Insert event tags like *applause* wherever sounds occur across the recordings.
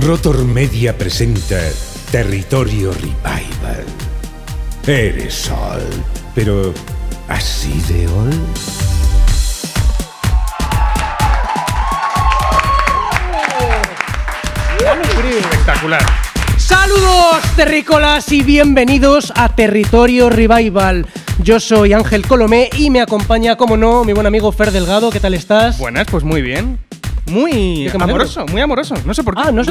Rotor Media presenta Territorio Revival. Eres sol, pero así de hoy Espectacular. Saludos terrícolas y bienvenidos a Territorio Revival. Yo soy Ángel Colomé y me acompaña, como no, mi buen amigo Fer Delgado. ¿Qué tal estás? Buenas, pues muy bien muy amoroso, muy amoroso. No sé por qué. Ah, no sé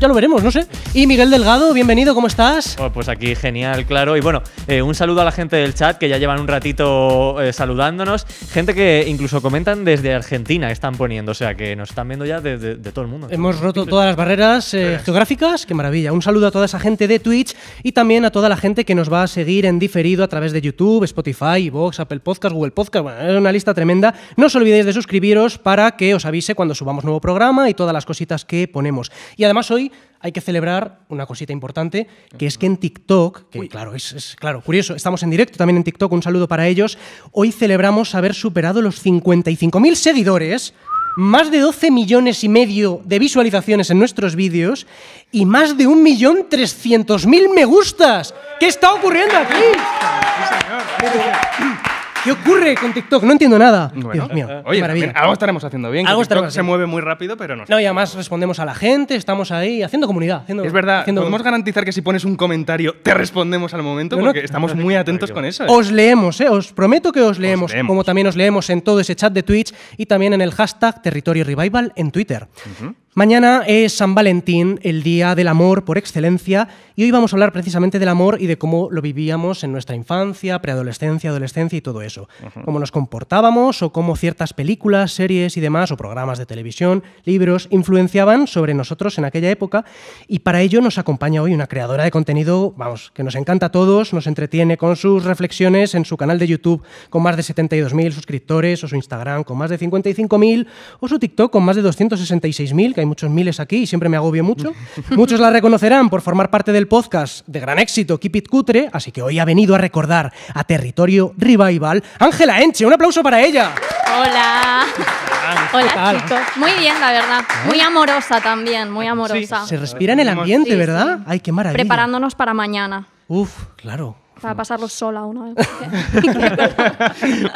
ya lo veremos, no sé. Y Miguel Delgado, bienvenido, ¿cómo estás? Oh, pues aquí genial, claro. Y bueno, eh, un saludo a la gente del chat que ya llevan un ratito eh, saludándonos. Gente que incluso comentan desde Argentina, están poniendo, o sea que nos están viendo ya de, todo el mundo. Hemos roto todas las barreras eh, geográficas, qué maravilla. Un saludo a toda esa gente de Twitch y también a toda la gente que nos va a seguir en diferido a través de YouTube, Spotify, Vox, Apple Podcast, Google Podcast. Bueno, es una lista tremenda. No os olvidéis de suscribiros para que os avise cuando subamos nuevo programa y todas las cositas que ponemos. Y además hoy hay que celebrar una cosita importante, que es que en TikTok, que claro, es, claro, curioso, estamos en directo también en TikTok, un saludo para ellos, hoy celebramos haber superado los 55.000 seguidores más de 12 millones y medio de visualizaciones en nuestros vídeos y más de 1.300.000 me gustas. ¿Qué está ocurriendo aquí? ¿Qué ocurre con TikTok? No entiendo nada. mío, oye, algo estaremos haciendo bien. TikTok se mueve muy rápido, pero no. No, y además respondemos a la gente, estamos ahí haciendo comunidad. es verdad, podemos garantizar que si pones un comentario te respondemos al momento porque estamos muy atentos con eso. ¿eh? Os leemos, ¿eh? os prometo que os leemos, como también os leemos en todo ese chat de Twitch y también en el hashtag Territorio Revival en Twitter. Mañana es San Valentín, el día del amor por excelencia, y hoy vamos a hablar precisamente del amor y de cómo lo vivíamos en nuestra infancia, preadolescencia, adolescencia y todo eso. Cómo nos comportábamos o cómo ciertas películas, series y demás, o programas de televisión, libros, influenciaban sobre nosotros en aquella época. Y para ello nos acompaña hoy una creadora de contenido, vamos, que nos encanta a todos, nos entretiene con sus reflexiones en su canal de YouTube con más de 72.000 suscriptores, o su Instagram con más de 55.000, o su TikTok con más de 266.000, que hay muchos miles aquí y siempre me agobio mucho. *laughs* Muchos la reconocerán por formar parte del podcast de gran éxito Keep It Cutre, así que hoy ha venido a recordar a Territorio Revival Ángela Enche. Un aplauso para ella. Hola. Hola, chicos. Muy bien, la verdad. ¿Eh? Muy amorosa también, muy amorosa. Se respira en el ambiente, ¿verdad? Ay, qué maravilla. Preparándonos para mañana. Uf, claro a mm. pasarlo sola una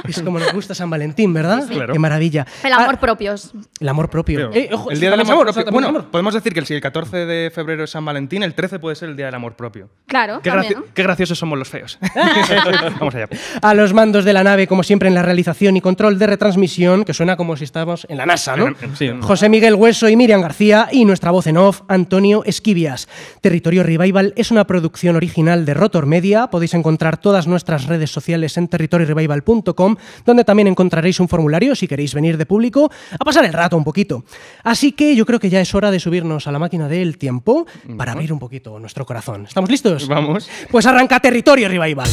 es como nos gusta San Valentín, ¿verdad? Qué maravilla. El amor ah, propio. El amor propio. Eh, el día del amor, propio. Bueno, podemos decir que si el 14 de febrero es San Valentín, el 13 puede ser el día del amor propio. Claro, Qué, graciosos somos los feos. *laughs* Vamos allá. A los mandos de la nave, como siempre, en la realización y control de retransmisión, que suena como si estábamos en la NASA, ¿no? José Miguel Hueso y Miriam García, y nuestra voz en off, Antonio Esquivias. Territorio Revival es una producción original de Rotor Media. Podéis encontrar todas nuestras redes sociales en territoriorevival.com, donde también encontraréis un formulario si queréis venir de público a pasar el rato un poquito. Así que yo creo que ya es hora de subirnos a la máquina del tiempo para abrir un poquito nuestro corazón. ¿Estamos listos? Vamos. Pues arranca Territorio Revival.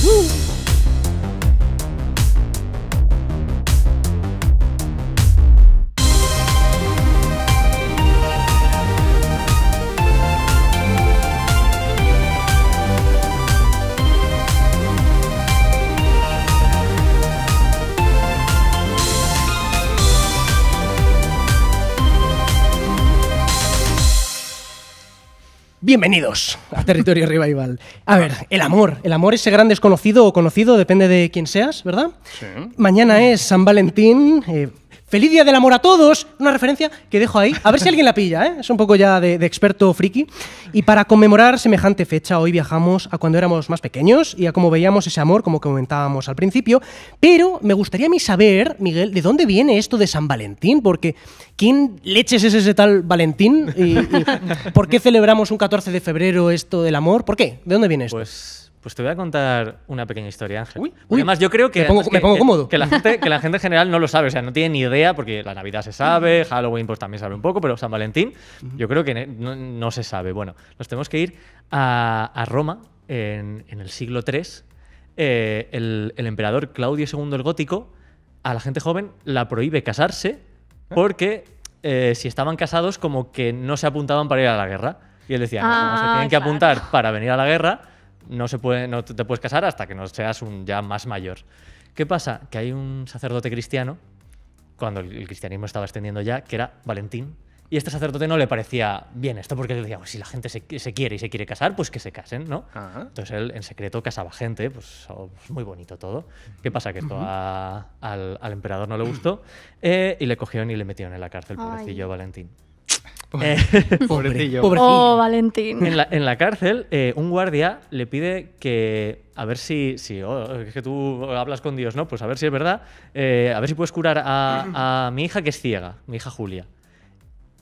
Bienvenidos a Territorio Revival. A ver, el amor. El amor, ese gran desconocido o conocido, depende de quién seas, ¿verdad? Sí. Mañana es San Valentín. Eh, Feliz Día del Amor a todos, una referencia que dejo ahí, a ver si alguien la pilla, ¿eh? es un poco ya de, experto friki. Y para conmemorar semejante fecha, hoy viajamos a cuando éramos más pequeños y a cómo veíamos ese amor, como comentábamos al principio, pero me gustaría a mí saber, Miguel, ¿de dónde viene esto de San Valentín? Porque ¿quién leches es ese tal Valentín? ¿Y, por qué celebramos un 14 de febrero esto del amor? ¿Por qué? ¿De dónde viene esto? Pues pues te voy a contar una pequeña historia, Ángel. Uy, además, yo creo que. Me pongo, que, cómodo. Que, la gente, que la gente en general no lo sabe, o sea, no tiene ni idea, porque la Navidad se sabe, Halloween pues también sabe un poco, pero San Valentín, yo creo que no, se sabe. Bueno, nos tenemos que ir a, Roma en, el siglo III. Eh, el, emperador Claudio II el Gótico a la gente joven la prohíbe casarse ah. porque eh, si estaban casados, como que no se apuntaban para ir a la guerra. Y él decía, no, se tienen ah, que apuntar para venir a la guerra no, se puede, no te puedes casar hasta que no seas un ya más mayor. ¿Qué pasa? Que hay un sacerdote cristiano, cuando el cristianismo estaba extendiendo ya, que era Valentín, y este sacerdote no le parecía bien esto, porque decía, pues si la gente se, quiere y se quiere casar, pues que se casen, ¿no? Entonces él en secreto casaba gente, pues, oh, pues muy bonito todo. ¿Qué pasa? Que esto al, emperador no le gustó eh, y le cogieron y le metieron en la cárcel, pobrecillo Valentín. Eh, *laughs* Pobrecillo. Oh, Valentín. En la, cárcel, eh, un guardia le pide que. A ver si. Oh, es que tú hablas con Dios, ¿no? Pues a ver si es verdad. Eh, a ver si puedes curar a, mi hija que es ciega, mi hija Julia.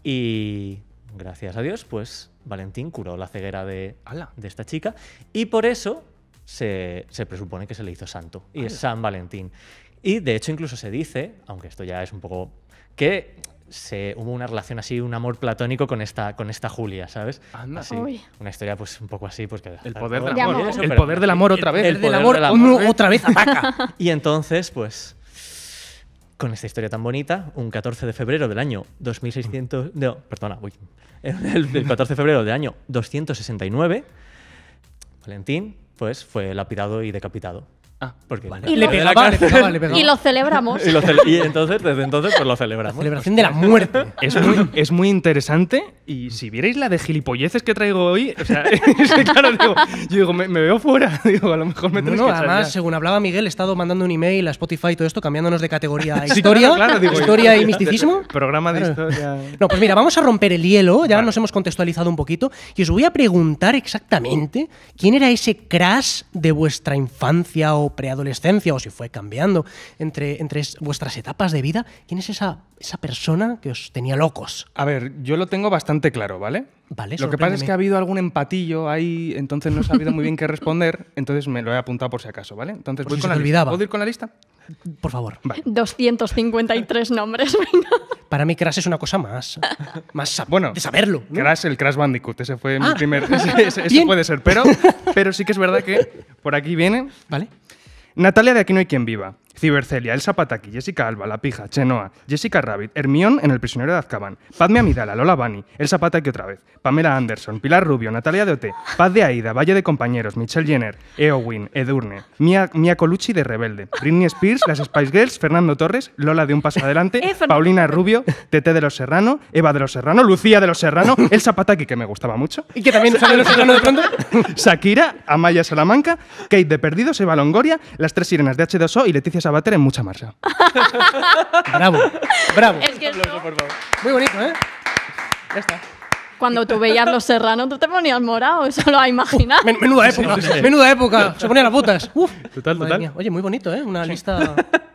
Y gracias a Dios, pues Valentín curó la ceguera de, de esta chica. Y por eso se, presupone que se le hizo santo. Y es San Valentín. Y de hecho, incluso se dice, aunque esto ya es un poco. que hubo una relación así, un amor platónico con esta, con esta Julia, ¿sabes? Anda. Así, una historia pues un poco así, porque... Pues, el poder del amor, el poder del amor otra vez. El, poder del amor, ¿eh? otra vez ataca. *laughs* y entonces, pues... Con esta historia tan bonita, un 14 de febrero del año 2600... No, perdona, uy. *laughs* El, 14 de febrero del año 269, Valentín, pues fue lapidado y decapitado y, lo celebramos. y, entonces, desde entonces, pues lo celebramos. celebración de la muerte. Es muy, es muy interesante y si vierais la de gilipolleces que traigo hoy, o sea, *laughs* claro, digo, yo digo, me, veo fuera, *laughs* digo, a lo mejor me No, no además, según hablaba Miguel, he estado mandando un email a Spotify y todo esto, cambiándonos de categoría a *laughs* historia, historia y misticismo. Programa de historia. No, pues mira, vamos a romper el hielo, ya nos hemos contextualizado un poquito y os voy a preguntar exactamente quién era ese crash de vuestra infancia o preadolescencia o si fue cambiando entre, entre vuestras etapas de vida, ¿quién es esa, esa persona que os tenía locos? A ver, yo lo tengo bastante claro, ¿vale? lo que pasa es que ha habido algún empatillo ahí, entonces no he sabido muy bien qué responder, entonces me lo he apuntado por si acaso, ¿vale? Entonces voy con la ¿Puedo ir con la lista? Por favor. 253 nombres. *laughs* Para mí Crash es una cosa más, más bueno, de saberlo. Crash, el Crash Bandicoot, ese fue mi ah. primer... Eso puede ser, pero, *laughs* pero sí que es verdad que por aquí viene... Vale. Natalia de Aquí no hay quien viva. Cibercelia, El Zapataki, Jessica Alba, La Pija, Chenoa, Jessica Rabbit, Hermión en El prisionero de Azkaban, Padme Amidala, Lola Bani, El Zapataki otra vez, Pamela Anderson, Pilar Rubio, Natalia Dote, Paz de Aida, Valle de Compañeros, Michelle Jenner, Eowyn, Edurne, Mia, Colucci de Rebelde, Britney Spears, Las Spice Girls, Fernando Torres, Lola de Un Paso Adelante, *laughs* Paulina Rubio, Tete de los Serrano, Eva de los Serrano, Lucía de los Serrano, *laughs* El Zapataki que me gustaba mucho. Y que también de los Serrano de pronto. *laughs* Shakira, Amaya Salamanca, Kate de Perdidos, Eva Longoria, Las Tres Sirenas de H2O y Leticia gracias a Bater en mucha marcha. *laughs* bravo, bravo. Es que aplauso, por favor. Muy bonito, ¿eh? Ya está cuando tú veías Los Serranos, tú te ponías morado, eso lo ha imaginado. menuda época, menuda época, se ponía las botas. Uf. Total, total. Oye, muy bonito, ¿eh? Una lista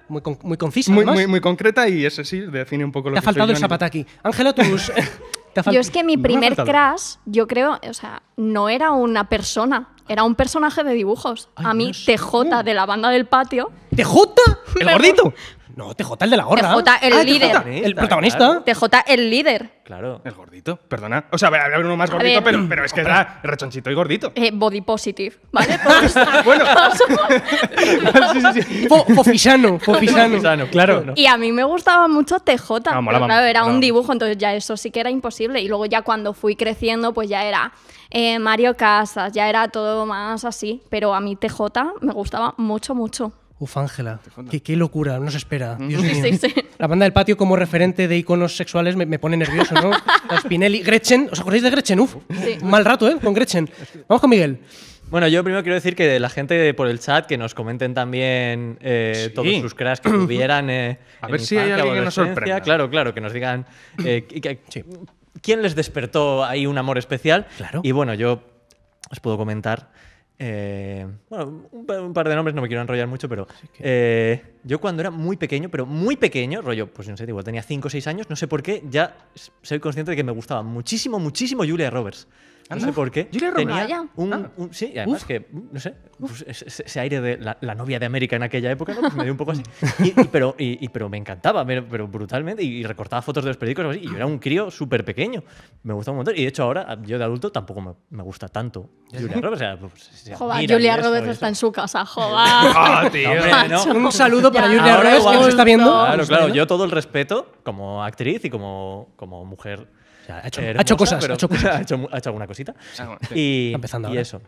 muy, muy concisa, muy, muy, muy, concreta y eso sí, define un poco lo te que *laughs* eh, Te ha faltado el zapataki. Ángela, tus... yo es que mi primer crash, yo creo, o sea, no era una persona, era un personaje de dibujos. A mí, TJ uh. de la banda del patio ¿TJ? ¿El gordito? No, TJ, el de la gorra. TJ, el ah, líder. el protagonista. TJ, el líder. Claro. El gordito, perdona. O sea, había uno más gordito, pero, pero es que era rechonchito y gordito. Eh, body positive, ¿vale? *laughs* Pues bueno. *laughs* *laughs* sí, sí, Fofisano, Fofisano. claro. Y a mí me gustaba mucho TJ. Ah, claro, era un dibujo, entonces ya eso sí que era imposible. Y luego ya cuando fui creciendo, pues ya era eh, Mario Casas, ya era todo más así. Pero a mí TJ me gustaba mucho, mucho. Uf, Ángela, qué, qué, locura, nos espera. La banda del patio como referente de iconos sexuales me, pone nervioso, ¿no? *laughs* Spinelli, Gretchen, ¿os acordáis de Gretchen? Uf, mal rato, ¿eh? Con Gretchen. Vamos con Miguel. Bueno, yo primero quiero decir que la gente por el chat que nos comenten también eh, todos sus cracks que *clears throat* tuvieran. Eh, a ver si hay alguien que nos sorprenda. Claro, claro, que nos digan eh, *clears throat* quién les despertó ahí un amor especial. Claro. Y bueno, yo os puedo comentar eh, bueno, un, par de nombres, no me quiero enrollar mucho, pero eh, yo cuando era muy pequeño, pero muy pequeño, rollo, pues no sé, igual tenía 5 o 6 años, no sé por qué, ya soy consciente de que me gustaba muchísimo, muchísimo Julia Roberts. No sé por qué. tenía ah. un, Sí, además que, no sé, pues ese, aire de la, novia de América en aquella época, pues me dio un poco así. *laughs* pero, me encantaba, pero brutalmente. Y recortaba fotos de los periódicos y yo era un crío súper pequeño. Me gustaba un montón. Y de hecho ahora, yo de adulto, tampoco me, gusta tanto Julia Roberts. Pues, Julia Roberts está en su casa, *laughs* joda. oh, tío. Un saludo para Julia Roberts, que nos está viendo. Claro, claro, yo todo el respeto como actriz y como mujer ha, hecho, cosas, pero, ha hecho, *laughs* ha hecho alguna cosita. Ah, y, empezando y eso.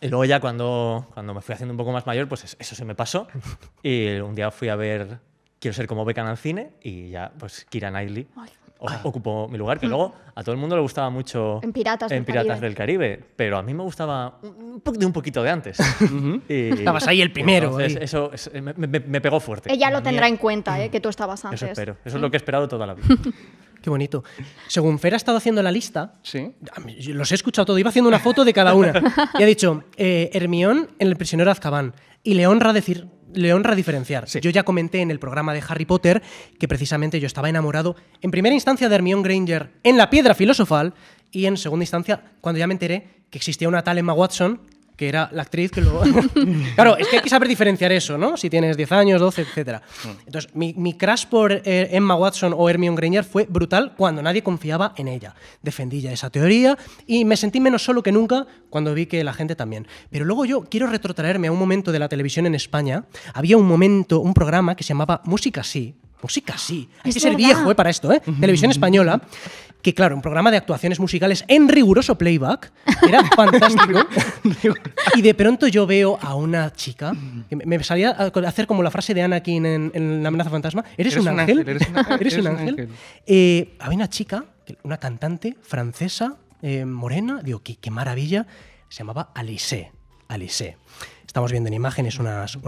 Y luego ya cuando, cuando me fui haciendo un poco más mayor, pues eso se me pasó. *laughs* Y un día fui a ver Quiero ser como Beckham al cine y ya, pues Kira Knightley ah. ocupó mi lugar, que mm. luego a todo el mundo le gustaba mucho en Piratas, en del, Piratas Caribe. del, Caribe. pero a mí me gustaba un, de un poquito de antes. *laughs* y, estabas ahí el primero. Eso, me, pegó fuerte. Ella lo tendrá en cuenta, eh, que tú estabas antes. Eso es lo que he esperado toda la vida. Qué bonito. Según Fer ha estado haciendo la lista, ¿Sí? los he escuchado todo, iba haciendo una foto de cada una. Y ha dicho, Hermione eh, Hermión en El prisionero Azkaban. Y le honra decir, le honra diferenciar. Yo ya comenté en el programa de Harry Potter que precisamente yo estaba enamorado en primera instancia de Hermión Granger en La Piedra Filosofal y en segunda instancia cuando ya me enteré que existía una tal Emma Watson que era la actriz que luego... *laughs* claro, es que hay que saber diferenciar eso, ¿no? Si tienes 10 años, 12, etc. Mm. Entonces, mi, crash por eh, Emma Watson o Hermione Granger fue brutal cuando nadie confiaba en ella. Defendí ya esa teoría y me sentí menos solo que nunca cuando vi que la gente también. Pero luego yo quiero retrotraerme a un momento de la televisión en España. Había un momento, un programa que se llamaba Música Sí, Música sí. Hay que ser viejo eh, para esto, ¿eh? Televisión española que claro, un programa de actuaciones musicales en riguroso playback era *laughs* fantástico. y de pronto yo veo a una chica, que me salía a hacer como la frase de Anakin en, La amenaza fantasma, ¿eres, un, ángel? ¿Eres, un *laughs* ángel? Eh, había una chica, una cantante francesa, eh, morena, digo, qué, maravilla, se llamaba Alice. Alice. Estamos viendo en imágenes unas.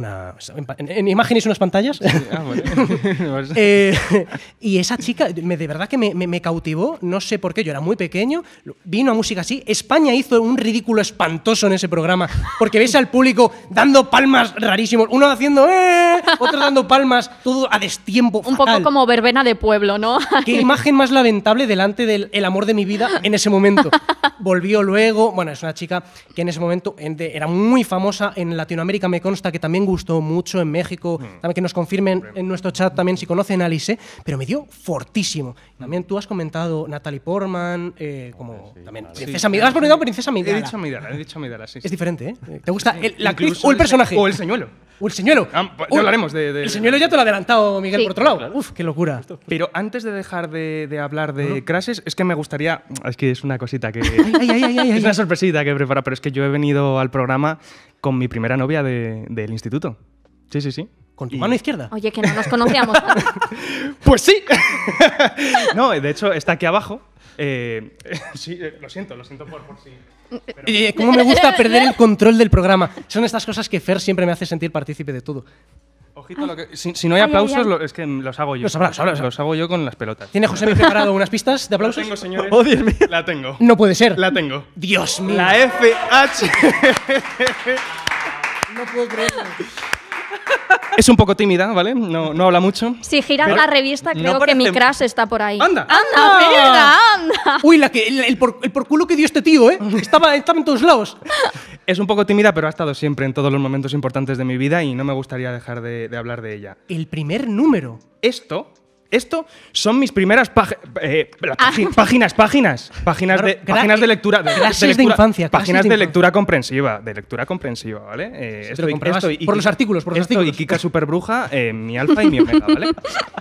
en, imágenes unas pantallas. Ah, *laughs* *laughs* eh, y esa chica, de verdad que me, cautivó, no sé por qué, yo era muy pequeño, Vino a música así. España hizo un ridículo espantoso en ese programa, porque veis al público dando palmas rarísimos, uno haciendo. ¡eh! *laughs* otro dando palmas, todo a destiempo. Un poco como verbena de pueblo, ¿no? *laughs* Qué imagen más lamentable delante del amor de mi vida en ese momento. *laughs* Volvió luego, bueno, es una chica que en ese momento era muy famosa en Latinoamérica, me consta que también gustó mucho en México, mm. también que nos confirmen en nuestro chat también si conocen a Alice, pero me dio fortísimo. También tú has comentado Natalie Portman, eh, como también Princesa Midala. Has comentado Princesa Midala. He dicho Midala, he dicho Midala, sí. Es diferente, ¿eh? ¿Te gusta el, la cruz o el personaje? O el señuelo. O el señuelo. Ah, pues hablaremos de, El señuelo ya te lo ha adelantado Miguel por otro lado. Uf, qué locura. Pero antes de dejar de, hablar de Crases, es que me gustaría. Es que es una cosita que. *laughs* es una sorpresita que he preparado. pero es que yo he venido al programa con mi primera novia de- del instituto. Sí, sí, sí. Con tu mano izquierda. Oye, que no nos conocíamos. *laughs* Pues sí. *laughs* no, de hecho, está aquí abajo. Eh, sí, eh, lo siento, lo siento por, por si. ¿Cómo me gusta *laughs* perder el control del programa? Son estas cosas que Fer siempre me hace sentir partícipe de todo. Ojito, si, no hay aplausos, es que los hago yo. Los hago yo con las pelotas. ¿Tiene José preparado unas pistas de La *laughs* aplausos? tengo, señores. *laughs* La tengo. No puede ser. La tengo. Dios mío. La FH. No puedo creerlo. Es un poco tímida, ¿vale? No, no habla mucho. Si giras la revista, creo que mi crush está por ahí. ¡Anda! ¡Anda, mierda, anda! Uy, el, por, culo que dio este tío, ¿eh? Estaba, en todos lados. Es un poco tímida, pero ha estado siempre en todos los momentos importantes de mi vida y no me gustaría dejar de hablar de ella. El primer número. Esto esto son mis primeras eh, ah. páginas, páginas, páginas, páginas de eh, lectura. De, lectura, de infancia. Páginas de, lectura comprensiva, de lectura comprensiva, ¿vale? Eh, esto, por los artículos, por los artículos. Y Kika Superbruja, mi alfa y mi omega, ¿vale?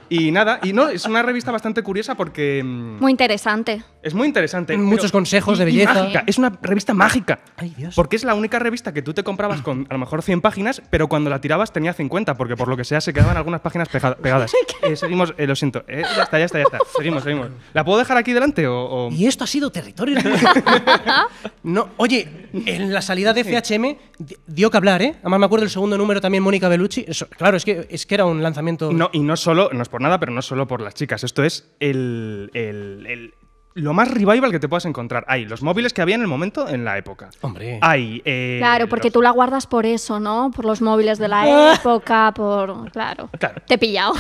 y nada, y no, es una revista bastante curiosa porque... Mm, muy interesante. Es muy interesante. Muchos consejos de belleza. Es una revista mágica. Ay, Dios. Porque es la única revista que tú te comprabas con a lo mejor 100 páginas, pero cuando la tirabas tenía 50, porque por lo que sea se quedaban algunas páginas pegadas. *laughs* seguimos, siento. Eh, ya está, ya está, ya está. Seguimos, seguimos. ¿La puedo dejar aquí delante o...? Y esto ha sido territorio. *laughs* no, oye, en la salida de FHM dio que hablar, ¿eh? Además me acuerdo el segundo número también, Mónica Bellucci. claro, es que, es que era un lanzamiento... No, y no solo, no es por nada, pero no solo por las chicas. Esto es el, lo más revival que te puedas encontrar. Hay los móviles que había en el momento, en la época. Hombre. Hay. Eh, claro, porque tú la guardas por eso, ¿no? Por los móviles de la *laughs* época, por. Claro. claro. Te he pillado.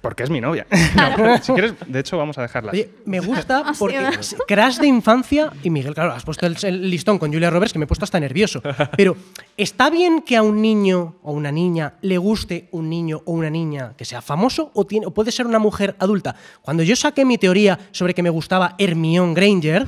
Porque es mi novia. *laughs* si quieres, de hecho, vamos a dejarla. me gusta *laughs* porque crash de infancia y Miguel, claro, has puesto el, listón con Julia Roberts que me he puesto hasta nervioso. Pero ¿está bien que a un niño o una niña le guste un niño o una niña que sea famoso o, puede ser una mujer adulta? Cuando yo saqué mi teoría sobre que me gustaba Hermione Granger,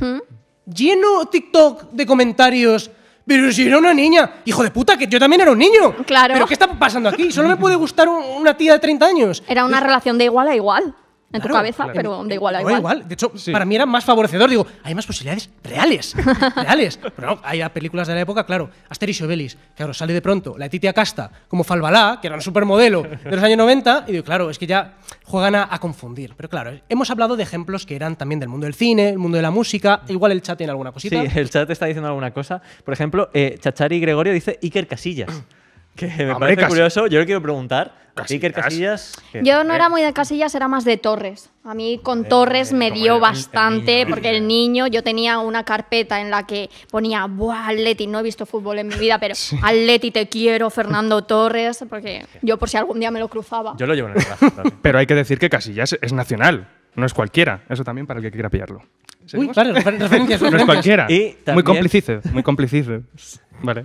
lleno TikTok de comentarios pero si era una niña, hijo de puta, que yo también era un niño. Claro. ¿Pero qué está pasando aquí? Solo me puede gustar una tía de 30 años. Era una relación de igual a igual en tu cabeza, pero da eh, igual, igual. De hecho, para mí era más favorecedor. Digo, hay más posibilidades reales, *laughs* reales. Pero no, hay películas de la época, claro. Asterix y Obelix, ahora sale de pronto la Titia Casta como Falbalá, que era un supermodelo de los años 90, y digo, claro, es que ya juegan a, confundir. Pero claro, hemos hablado de ejemplos que eran también del mundo del cine, el mundo de la música, igual el chat tiene alguna cosita. Sí, el chat está diciendo alguna cosa. Por ejemplo, eh, Chachari Gregorio dice Iker Casillas. Que me parece curioso. Yo le quiero preguntar que Casillas. Yo no era muy de Casillas, era más de Torres. A mí con eh, Torres me dio bastante, porque el niño, yo tenía una carpeta en la que ponía, ¡buah, Atleti! No he visto fútbol en mi vida, pero *laughs* sí. Atleti te quiero, Fernando *laughs* Torres, porque yo por si algún día me lo cruzaba. Yo lo llevo en el brazo. pero hay que decir que Casillas es nacional. No es cualquiera, eso también para el que quiera pillarlo. Uy, vale, *laughs* referencias, No es cualquiera. Muy complicice, muy complicice. *laughs* Vale.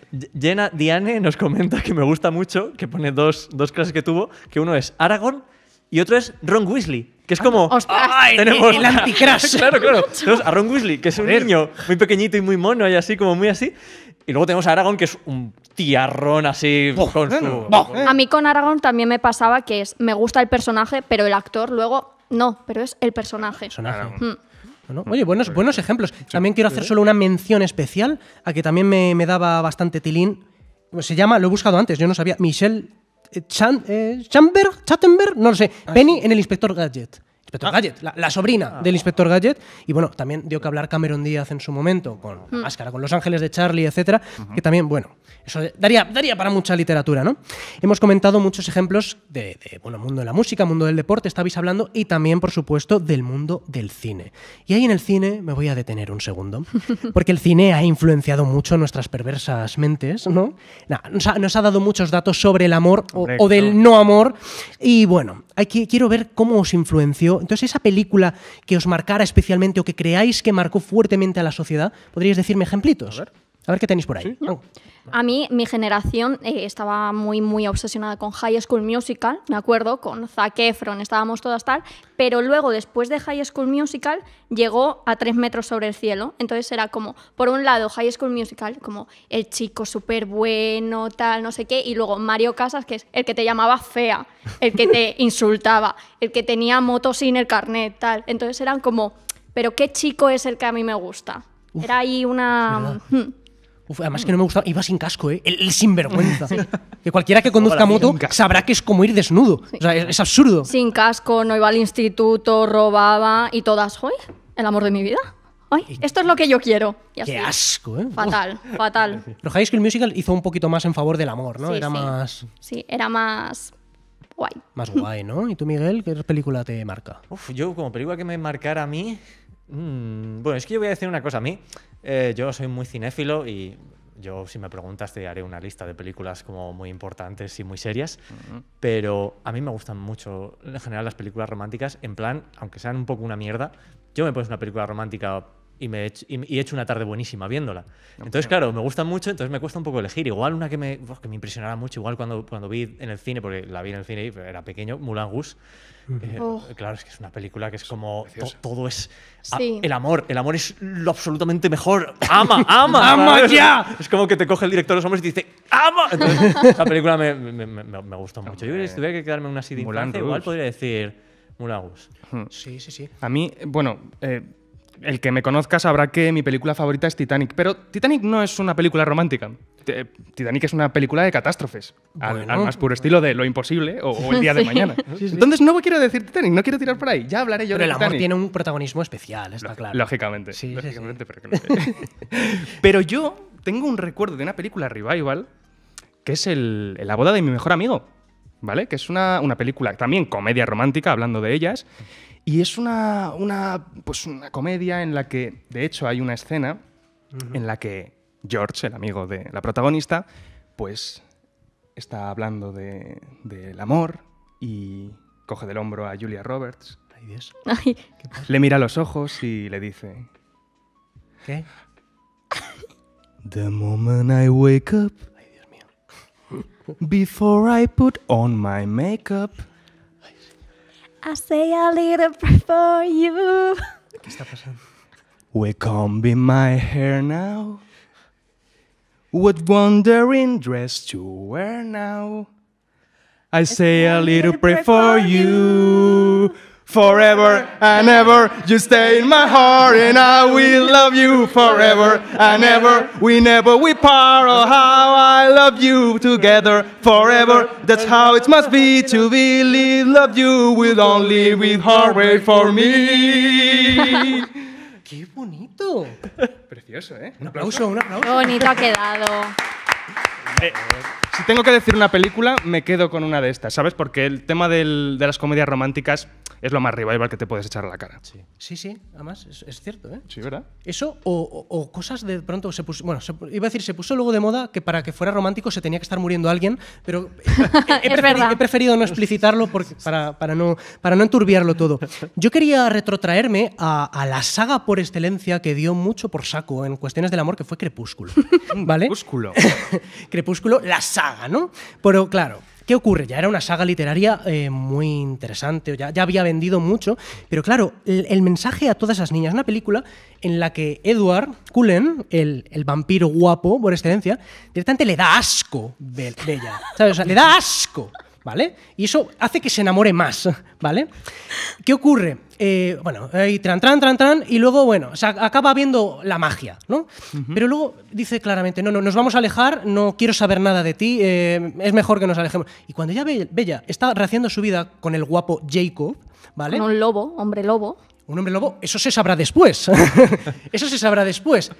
*laughs* Diane nos comenta que me gusta mucho, que pone dos, dos clases que tuvo, que uno es Aragorn y otro es Ron Weasley, que es como... ¡Ay, tenemos el anticrash! claro, claro. a Ron Weasley, que es un niño muy pequeñito y muy mono y así, como muy así. Y luego tenemos a Aragorn, que es un tiarrón así. A mí con Aragorn también me pasaba que es, me gusta el personaje, pero el actor luego no, pero es el personaje. Mm. Oye, buenos, pues buenos ejemplos. También quiero hacer solo una mención especial a que también me, me, daba bastante tilín. Se llama, lo he buscado antes, yo no sabía, Michelle eh, Chan, eh, Chamber, Chattenberg, no lo sé, ah, Penny en el Inspector Gadget. Inspector Gadget, la, sobrina ah. del Inspector Gadget. Y bueno, también dio que hablar Cameron Díaz en su momento, con mm. con Los Ángeles de Charlie, etcétera, que también, bueno, eso daría, daría para mucha literatura, ¿no? Hemos comentado muchos ejemplos de, mundo de la música, mundo del deporte, estabais hablando, y también, por supuesto, del mundo del cine. Y ahí en el cine me voy a detener un segundo, *laughs* porque el cine ha influenciado mucho nuestras perversas mentes, ¿no? nos, ha, dado muchos datos sobre el amor o, o del no amor, y bueno, aquí quiero ver cómo os influenció entonces, esa película que os marcara especialmente o que creáis que marcó fuertemente a la sociedad, ¿podríais decirme ejemplitos? A ver qué tenéis por ahí. A mí, mi generación eh, estaba muy, muy obsesionada con High School Musical, me acuerdo, con Zac Efron, estábamos todas tal, pero luego, después de High School Musical, llegó a tres metros sobre el cielo. Entonces era como, por un lado, High School Musical, como el chico súper bueno, tal, no sé qué, y luego Mario Casas, que es el que te llamaba fea, el que te *laughs* insultaba, el que tenía moto sin el carnet, tal. Entonces eran como, pero qué chico es el que a mí me gusta. Era ahí una... Uf, además que no me gustaba, iba sin casco, ¿eh? El, sinvergüenza. Que cualquiera que conduzca moto sabrá que es como ir desnudo. O sea, es, absurdo. Sin casco, no iba al instituto, robaba y todas, hoy, el amor de mi vida. Ay, esto es lo que yo quiero. Qué asco, ¿eh? Fatal, fatal. Pero High School Musical hizo un poquito más en favor del amor, ¿no? era más. Sí, era más. Guay. Más guay, ¿no? ¿Y tú, Miguel, qué película te marca? Uf, yo como película que me marcara a mí, Mm, bueno, es que yo voy a decir una cosa. A mí, eh, yo soy muy cinéfilo y yo, si me preguntas, te haré una lista de películas como muy importantes y muy serias. Pero a mí me gustan mucho, en general, las películas románticas. En plan, aunque sean un poco una mierda, yo me pongo una película romántica y, me he hecho, una tarde buenísima viéndola. Entonces, claro, me gustan mucho, entonces me cuesta un poco elegir. Igual una que me, que me impresionara mucho, igual cuando, cuando vi en el cine, porque la vi en el cine y era pequeño, Mulan Gus. Eh, claro, es que es una película que es como todo es ah, el amor. El amor es lo absolutamente mejor. Ama, *laughs* ama, ama ya. Es como que te coge el director de los hombres y te dice ama. *laughs* esa película me, gustó mucho. Yo si tuviera que quedarme una así igual podría decir Mulagus. Hmm. Sí, sí, sí. A mí, bueno. Eh, el que me conozca sabrá que mi película favorita es Titanic, pero Titanic no es una película romántica. Eh, Titanic es una película de catástrofes, al, más puro estilo de Lo Imposible o, El Día de *laughs* Mañana. Entonces no quiero decir Titanic, no quiero tirar por ahí, ya hablaré yo pero el amor tiene un protagonismo especial, está claro. Lógicamente, Sí, lógicamente pero, *laughs* pero yo tengo un recuerdo de una película revival que es el, La boda de mi mejor amigo, ¿vale? Que es una, película también comedia romántica, hablando de ellas. Y es una, pues una comedia en la que, de hecho, hay una escena en la que George, el amigo de la protagonista, pues está hablando del amor y coge del hombro a Julia Roberts. Ay, Dios. Le mira a los ojos y le dice... ¿Qué? The moment I wake up, before I put on my makeup, I say a little prayer for you. ¿Qué está pasando? We comb my hair now. What wandering dress to wear now? I say a little prayer for you. Forever and ever, you stay in my heart, and I will love you forever and ever. We never we part. Oh, how I love you together forever. That's how it must be to really love you with only with heart for me. *laughs* ¡Qué bonito! Precioso, ¿eh? Un aplauso, un aplauso. Qué bonito ha quedado. Eh, si tengo que decir una película, me quedo con una de estas, ¿sabes? Porque el tema de las comedias románticas es lo más rival que te puedes echar a la cara. Sí, sí, además es, cierto, ¿eh? Sí, ¿verdad? Eso o, cosas de pronto se puso, bueno, iba a decir, se puso luego de moda que para que fuera romántico se tenía que estar muriendo alguien, pero he, *laughs* preferido, no explicitarlo para, no, para no enturbiarlo todo. Yo quería retrotraerme a, la saga por excelencia que dio mucho por saco en cuestiones del amor, que fue Crepúsculo, *laughs* ¿vale? Crepúsculo. *laughs* Crepúsculo, la saga, ¿no? Pero claro, ¿Qué ocurre? Ya era una saga literaria eh, muy interesante, ya, ya, había vendido mucho, pero claro, el, mensaje a todas esas niñas, una película en la que Edward Cullen, el, vampiro guapo por excelencia, directamente le da asco de, ella, ¿sabes? O sea, le da asco. ¿vale? Y eso hace que se enamore más, ¿vale? ¿Qué ocurre? Eh, bueno, ahí tran, tran, tran, y luego, bueno, se acaba viendo la magia, ¿no? Pero luego dice claramente, no, no, nos vamos a alejar, no quiero saber nada de ti, eh, es mejor que nos alejemos. Y cuando ya Bella está rehaciendo su vida con el guapo Jacob, ¿vale? Con un lobo, hombre lobo. Un hombre lobo, eso se sabrá después. *laughs* eso se sabrá después.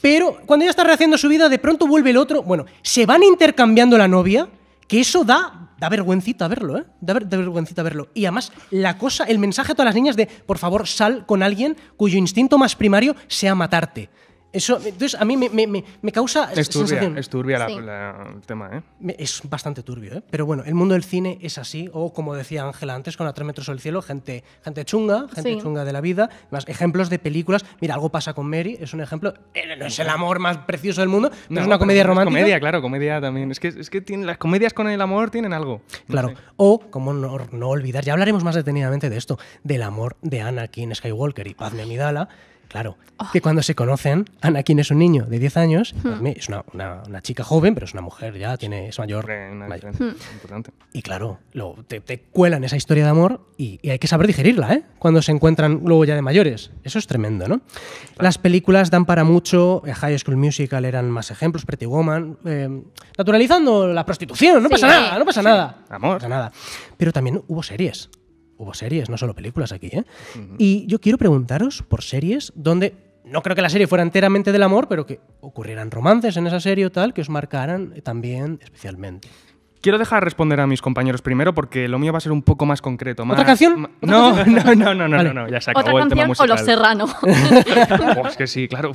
Pero cuando ella está rehaciendo su vida, de pronto vuelve el otro. Bueno, se van intercambiando la novia, que eso da da vergüencita verlo, ¿eh? Da, verlo. Y además, la cosa, el mensaje a todas las niñas de, por favor, sal con alguien cuyo instinto más primario sea matarte. Eso, entonces, a mí me, causa. Es turbia, sensación. es turbia el tema, ¿eh? Es bastante turbio, ¿eh? Pero bueno, el mundo del cine es así, o como decía Ángela antes, con A tres metros sobre el cielo, gente, gente chunga, gente chunga de la vida. Más ejemplos de películas. Mira, algo pasa con Mary, es un ejemplo. Eh, no es el amor más precioso del mundo, no, es una comedia romántica. Es comedia, claro, comedia también. Es que, es que las comedias con el amor tienen algo. Claro. O, como no, olvidar, ya hablaremos más detenidamente de esto, del amor de Anakin Skywalker y Padme Amidala Claro, ah. que cuando se conocen, quien es un niño de 10 años, hmm. pues es una, chica joven, pero es una mujer ya, tiene, es mayor. Hmm. Y claro, te, cuelan esa historia de amor y, hay que saber digerirla, ¿eh? Cuando se encuentran luego ya de mayores. Eso es tremendo, ¿no? Las películas dan para mucho, eh, High School Musical eran más ejemplos, Pretty Woman, em, naturalizando la prostitución, no pasa nada, no pasa nada. Amor. No pasa nada. Pero también hubo series hubo series, no solo películas aquí. ¿eh? Y yo quiero preguntaros por series donde no creo que la serie fuera enteramente del amor, pero que ocurrieran romances en esa serie o tal, que os marcaran también especialmente. Quiero dejar responder a mis compañeros primero porque lo mío va a ser un poco más concreto. ¿Otra canción? no, no, no, no, no, ya se acabó el tema musical. O Los Serrano. *laughs* Oh, es que sí, claro.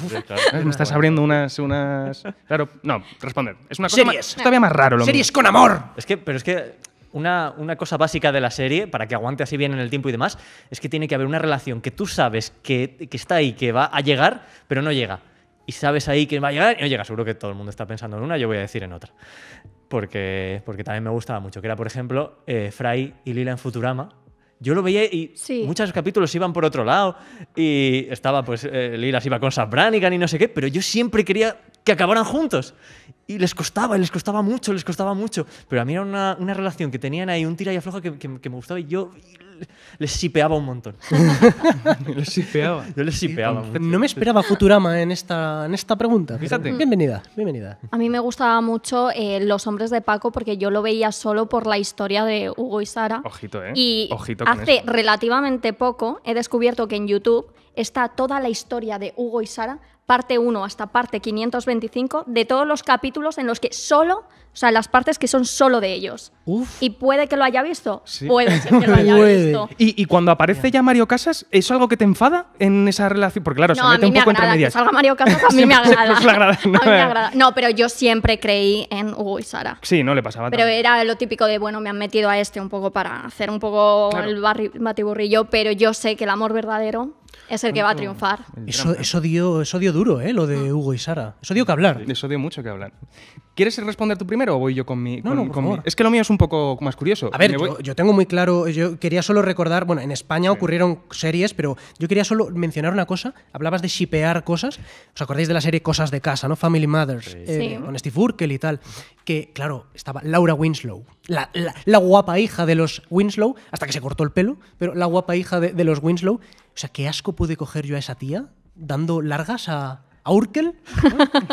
me estás abriendo unas, unas. Claro, no, responder. Es una cosa. Series. todavía más raro lo Series con amor. Es que, pero es que una, una, cosa básica de la serie, para que aguante así bien en el tiempo y demás, es que tiene que haber una relación que tú sabes que, que está ahí, que va a llegar, pero no llega. Y sabes ahí que va a llegar y no llega. Seguro que todo el mundo está pensando en una, yo voy a decir en otra. Porque, porque también me gustaba mucho, que era, por ejemplo, Fray eh, Fry y Lila en Futurama, yo lo veía y muchos capítulos iban por otro lado y estaba pues eh, Lila se iba con gan y no sé qué, pero yo siempre quería que acabaran juntos. Y les costaba, les costaba mucho, les costaba mucho. Pero a mí era una, una relación que tenían ahí, un tira y afloja que, que, me gustaba y yo les sipeaba un montón. *laughs* les sipeaba. Yo les sipeaba. no me esperaba Futurama en esta, en esta pregunta. Fíjate. Bienvenida, bienvenida. A mí me gustaba mucho eh, Los hombres de Paco porque yo lo veía solo por la historia de Hugo y Sara. Ojito, ¿eh? Y hace relativamente poco he descubierto que en YouTube está toda la historia de Hugo y Sara parte 1 hasta parte 525 de todos los capítulos en los que solo, o sea, las partes que son solo de ellos. Y puede que lo haya visto. Puede ser que lo *laughs* haya visto. ¿Y, cuando aparece ya Mario Casas, ¿es algo que te enfada en esa relación? Porque claro, se mete un poco entre medias. salga Mario Casas a mí me agrada. agrada. No, pero yo siempre creí en Hugo y Sara. Sí, no le pasaba Pero era lo típico de, bueno, me han metido a este un poco para hacer un poco el batiburrillo, pero yo sé que el amor verdadero es el que va a triunfar. Eso, eso, dio, eso duro, ¿eh? Lo de mm. Hugo y Sara. Eso dio que hablar. Eso dio mucho que hablar. ¿Quieres responder tú primero o voy yo con mi.? no, no, Es que lo mío es un poco más curioso. A ver, yo, tengo muy claro. Yo quería solo recordar. Bueno, en España ocurrieron series, pero yo quería solo mencionar una cosa. Hablabas de shipear cosas. ¿Os acordáis de la serie Cosas de Casa, ¿no? Family Mothers. Eh, con Steve Urkel y tal. Que, claro, estaba Laura Winslow la, guapa hija de los Winslow, hasta que se cortó el pelo, pero la guapa hija de, los Winslow. O sea, qué asco pude coger yo a esa tía dando largas a, Urkel.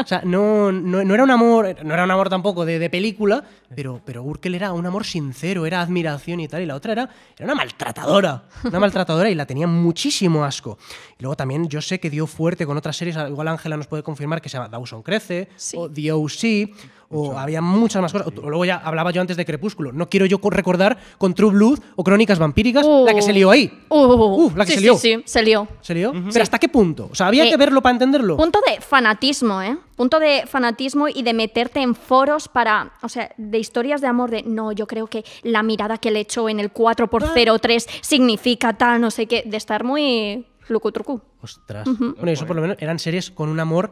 O sea, no, era un amor, no era un amor tampoco de, película, pero, pero Urkel era un amor sincero, era admiración y tal, y la otra era, era una maltratadora, una maltratadora y la tenía muchísimo asco. Y luego también yo sé que dio fuerte con otras series, igual Ángela nos puede confirmar que se llama Dawson Crece, o The O.C., o había muchas más cosas. luego ya hablaba yo antes de Crepúsculo. No quiero yo recordar con True Blood o Crónicas Vampíricas la que se lió ahí. Uh, uh, uh, uh. la que se lió. Sí, sí, se lió. ¿Se lió? ¿Pero hasta qué punto? O sea, había eh, que verlo para entenderlo. Punto de fanatismo, ¿eh? Punto de fanatismo y de meterte en foros para, o sea, de historias de amor de, no, yo creo que la mirada que le echó en el 4x03 ah. significa tal, no sé qué, de estar muy lucutrucu. Ostras. Bueno, eso por lo menos eran series con un amor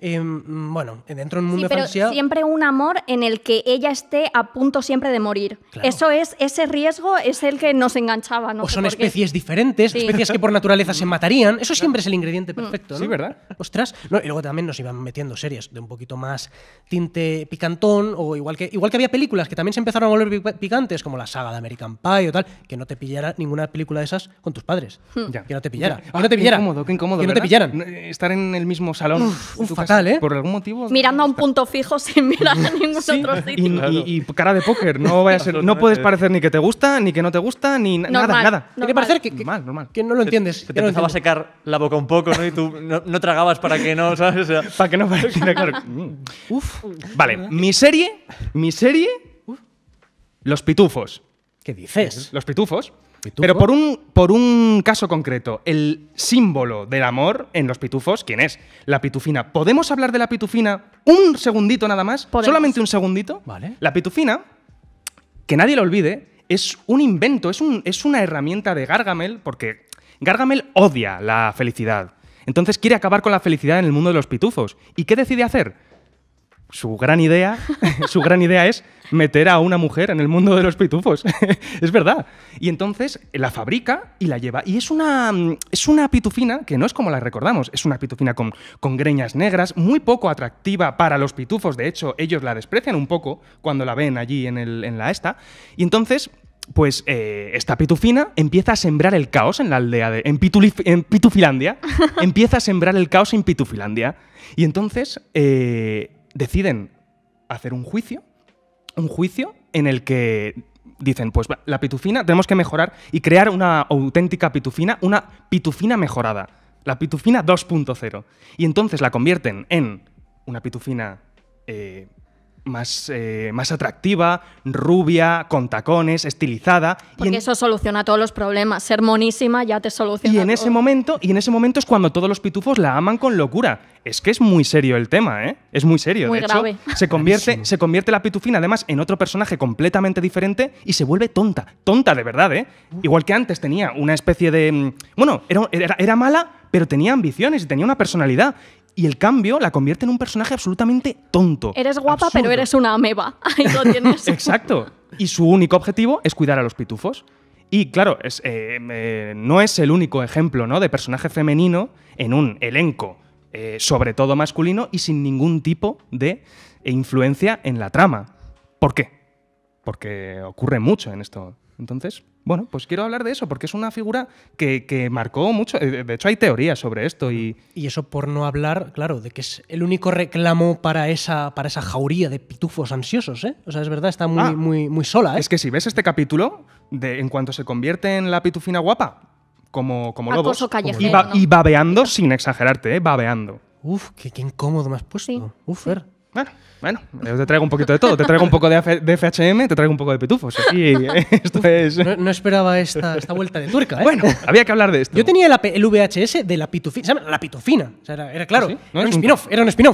Em, mm, bueno, dentro de un mundo pero de Siempre un amor en el que ella esté a punto siempre de morir. Eso es, ese riesgo es el que nos enganchaba. o son especies diferentes, especies que por naturaleza se mm. matarían. Eso siempre es el ingrediente mm. perfecto, Sí, ¿verdad? Ostras. y luego también nos iban metiendo series de un poquito más tinte picantón, o igual que, igual que había películas que también se empezaron a volver picantes, como la saga de American Pie o tal, que no te pillara ninguna película de esas con tus padres. Hmm. Que no te pillara. que no te ah, pillara. incómodo, Que no te pillaran. Estar en el mismo salón. ¿eh? Por algún motivo. Mirando a un punto fijo *laughs* sin mirar a ningún otro sitio. Y, cara de póker. No a no puedes parecer ni que te gusta, ni que no te gusta, ni nada, nada. Tiene que parecer que, normal. no lo entiendes. Que te empezaba a secar la boca un poco, ¿no? Y tú no, tragabas para que no, *laughs* ¿sabes? para que no *laughs* pareciera claro. Mm. Uf. Vale, mi serie, mi serie, Los Pitufos. ¿Qué dices? Los Pitufos. Pero por un, caso concreto, el símbolo del amor en los pitufos, ¿quién es? La pitufina. ¿Podemos hablar de la pitufina un segundito nada más? Solamente un segundito. Vale. La pitufina, que nadie lo olvide, es un invento, es una herramienta de Gargamel, porque Gargamel odia la felicidad. Entonces quiere acabar con la felicidad en el mundo de los pitufos. ¿Y qué decide hacer? su gran idea, *laughs* su gran idea es meter a una mujer en el mundo de los pitufos. *laughs* es verdad. Y entonces eh, la fabrica y la lleva. Y es una, mm, es una pitufina que no es como la recordamos. Es una pitufina con, con greñas negras, muy poco atractiva para los pitufos. De hecho, ellos la desprecian un poco cuando la ven allí en, la esta. Y entonces pues eh, esta pitufina empieza a sembrar el caos en la aldea de. En, Pitufilandia. *laughs* empieza a sembrar el caos en Pitufilandia. Y entonces eh, deciden hacer un juicio, un juicio en el que dicen, pues la pitufina tenemos que mejorar y crear una auténtica pitufina, una pitufina mejorada, la pitufina 2.0. Y entonces la convierten en una pitufina eh, más, eh, más atractiva, rubia, con tacones, estilizada. Porque y eso soluciona todos los problemas. Ser monísima ya te soluciona. Y en todo. ese momento, y en ese momento es cuando todos los pitufos la aman con locura. Es que es muy serio el tema, ¿eh? Es muy serio. Muy de grave. Hecho, se convierte, se convierte la pitufina además en otro personaje completamente diferente y se vuelve tonta. Tonta de verdad, ¿eh? Igual que antes tenía una especie de. Mm, bueno, era, era, era mala, pero tenía ambiciones y tenía una personalidad y el cambio la convierte en un personaje absolutamente tonto. Eres guapa, pero eres una ameba. *laughs* Ahí lo *laughs* tienes. Exacto. Y su único objetivo es cuidar a los pitufos. Y claro, eh, eh, no es el único ejemplo ¿no? de personaje femenino en un elenco, eh, sobre todo masculino, y sin ningún tipo de influencia en la trama. ¿Por qué? Porque ocurre mucho en esto. Entonces, bueno, pues quiero hablar de eso, porque es una figura que, marcó mucho. Eh, de hecho, hay teorías sobre esto. Y... y eso por no hablar, claro, de que es el único reclamo para esa, para esa jauría de pitufos ansiosos, ¿eh? O sea, es verdad, está muy, ah, muy, muy sola, ¿eh? Es que si ves este capítulo, de, en cuanto se convierte en la pitufina guapa, como, como lobos. y, babeando, sin exagerarte, ¿eh? Babeando. Uf, qué, qué incómodo me has puesto. Sí, Uf, bueno, yo te traigo un poquito de todo. Te traigo un poco de, FHM, te traigo un poco de pitufos. *laughs* no, esperaba esta, vuelta de turca. ¿eh? Bueno, había que hablar de esto. Yo tenía el, VHS de la pitufina. La pitufina. era, claro, ah, era, un spin -off, *laughs* era, un spin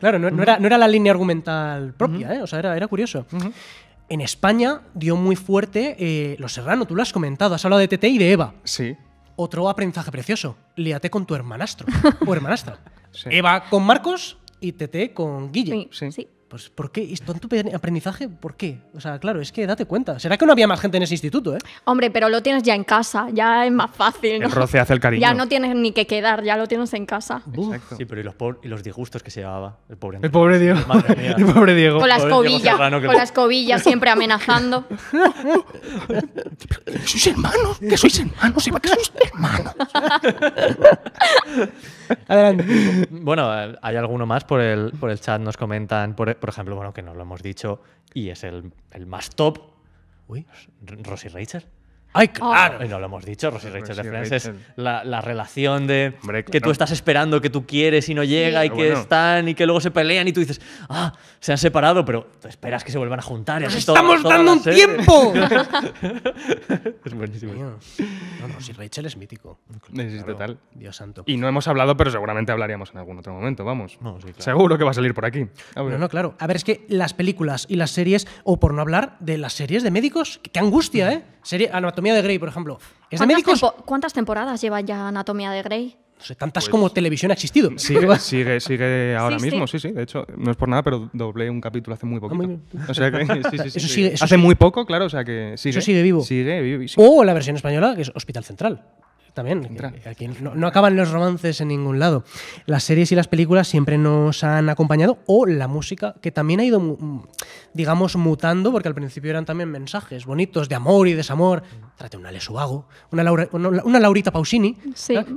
claro, no, era, la línea argumental propia, ¿eh? O sea, era, curioso. En España dio muy fuerte eh, Los Serrano, tú lo has comentado, has hablado de TT y de Eva. Sí. Otro aprendizaje precioso, líate con tu hermanastro *laughs* o hermanastro. Eva con Marcos, y TT con Guille. Sí, sí. Pues, ¿por qué? ¿Es tu aprendizaje? ¿Por qué? O sea, claro, es que date cuenta. ¿Será que no había más gente en ese instituto, eh? Hombre, pero lo tienes ya en casa, ya es más fácil, ¿no? El roce hace el cariño. Ya no tienes ni que quedar, ya lo tienes en casa. Exacto. Sí, pero y los, y los disgustos que se llevaba el pobre El pobre Diego. *laughs* Madre mía. El pobre Diego. Con la escobilla, con la escobilla siempre amenazando. *laughs* sois hermanos? ¿Que sois hermanos? qué sois hermanos? *laughs* Adelante. Bueno, hay alguno más por el, por el chat, nos comentan, por, ejemplo, bueno, que no lo hemos dicho, y es el, el más top. Uy. Rosy Rachel. ¡Ay, ah. claro! Y no lo hemos dicho, Rosy Rachel de Friends es la, relación de que tú estás esperando, que tú quieres y no llega, y ah, que están y que luego se pelean y tú dices, ¡ah! Se han separado, pero esperas que se vuelvan a juntar. Y ¡Nos todo, estamos dando un tiempo! *laughs* es buenísimo. No, no, si Rachel es mítico. Necesito tal. Dios santo. Y no hemos hablado, pero seguramente hablaríamos en algún otro momento, vamos. Seguro que va a salir por aquí. No, no, claro. A ver, es que las películas y las series, o por no hablar de las series de médicos, qué angustia, ¿eh? Serie Anatomía de Grey, por ejemplo. ¿Cuántas temporadas lleva ya Anatomía de Grey? No sé, tantas pues como televisión ha existido. Sigue, *laughs* sigue, ahora mismo, sí. sí, De hecho, no es por nada, pero doblé un capítulo hace muy ah, poco O hace muy poco, claro, o sea que Eso vivo. Sigue vivo. O la versión española, que es Hospital Central. También, eh, aquí no, acaban los romances en ningún lado. Las series y las películas siempre nos han acompañado, o la música, que también ha ido, mm, digamos, mutando, porque al principio eran también mensajes bonitos de amor y desamor. Trate una Lesuago, una, una, Laurita Pausini.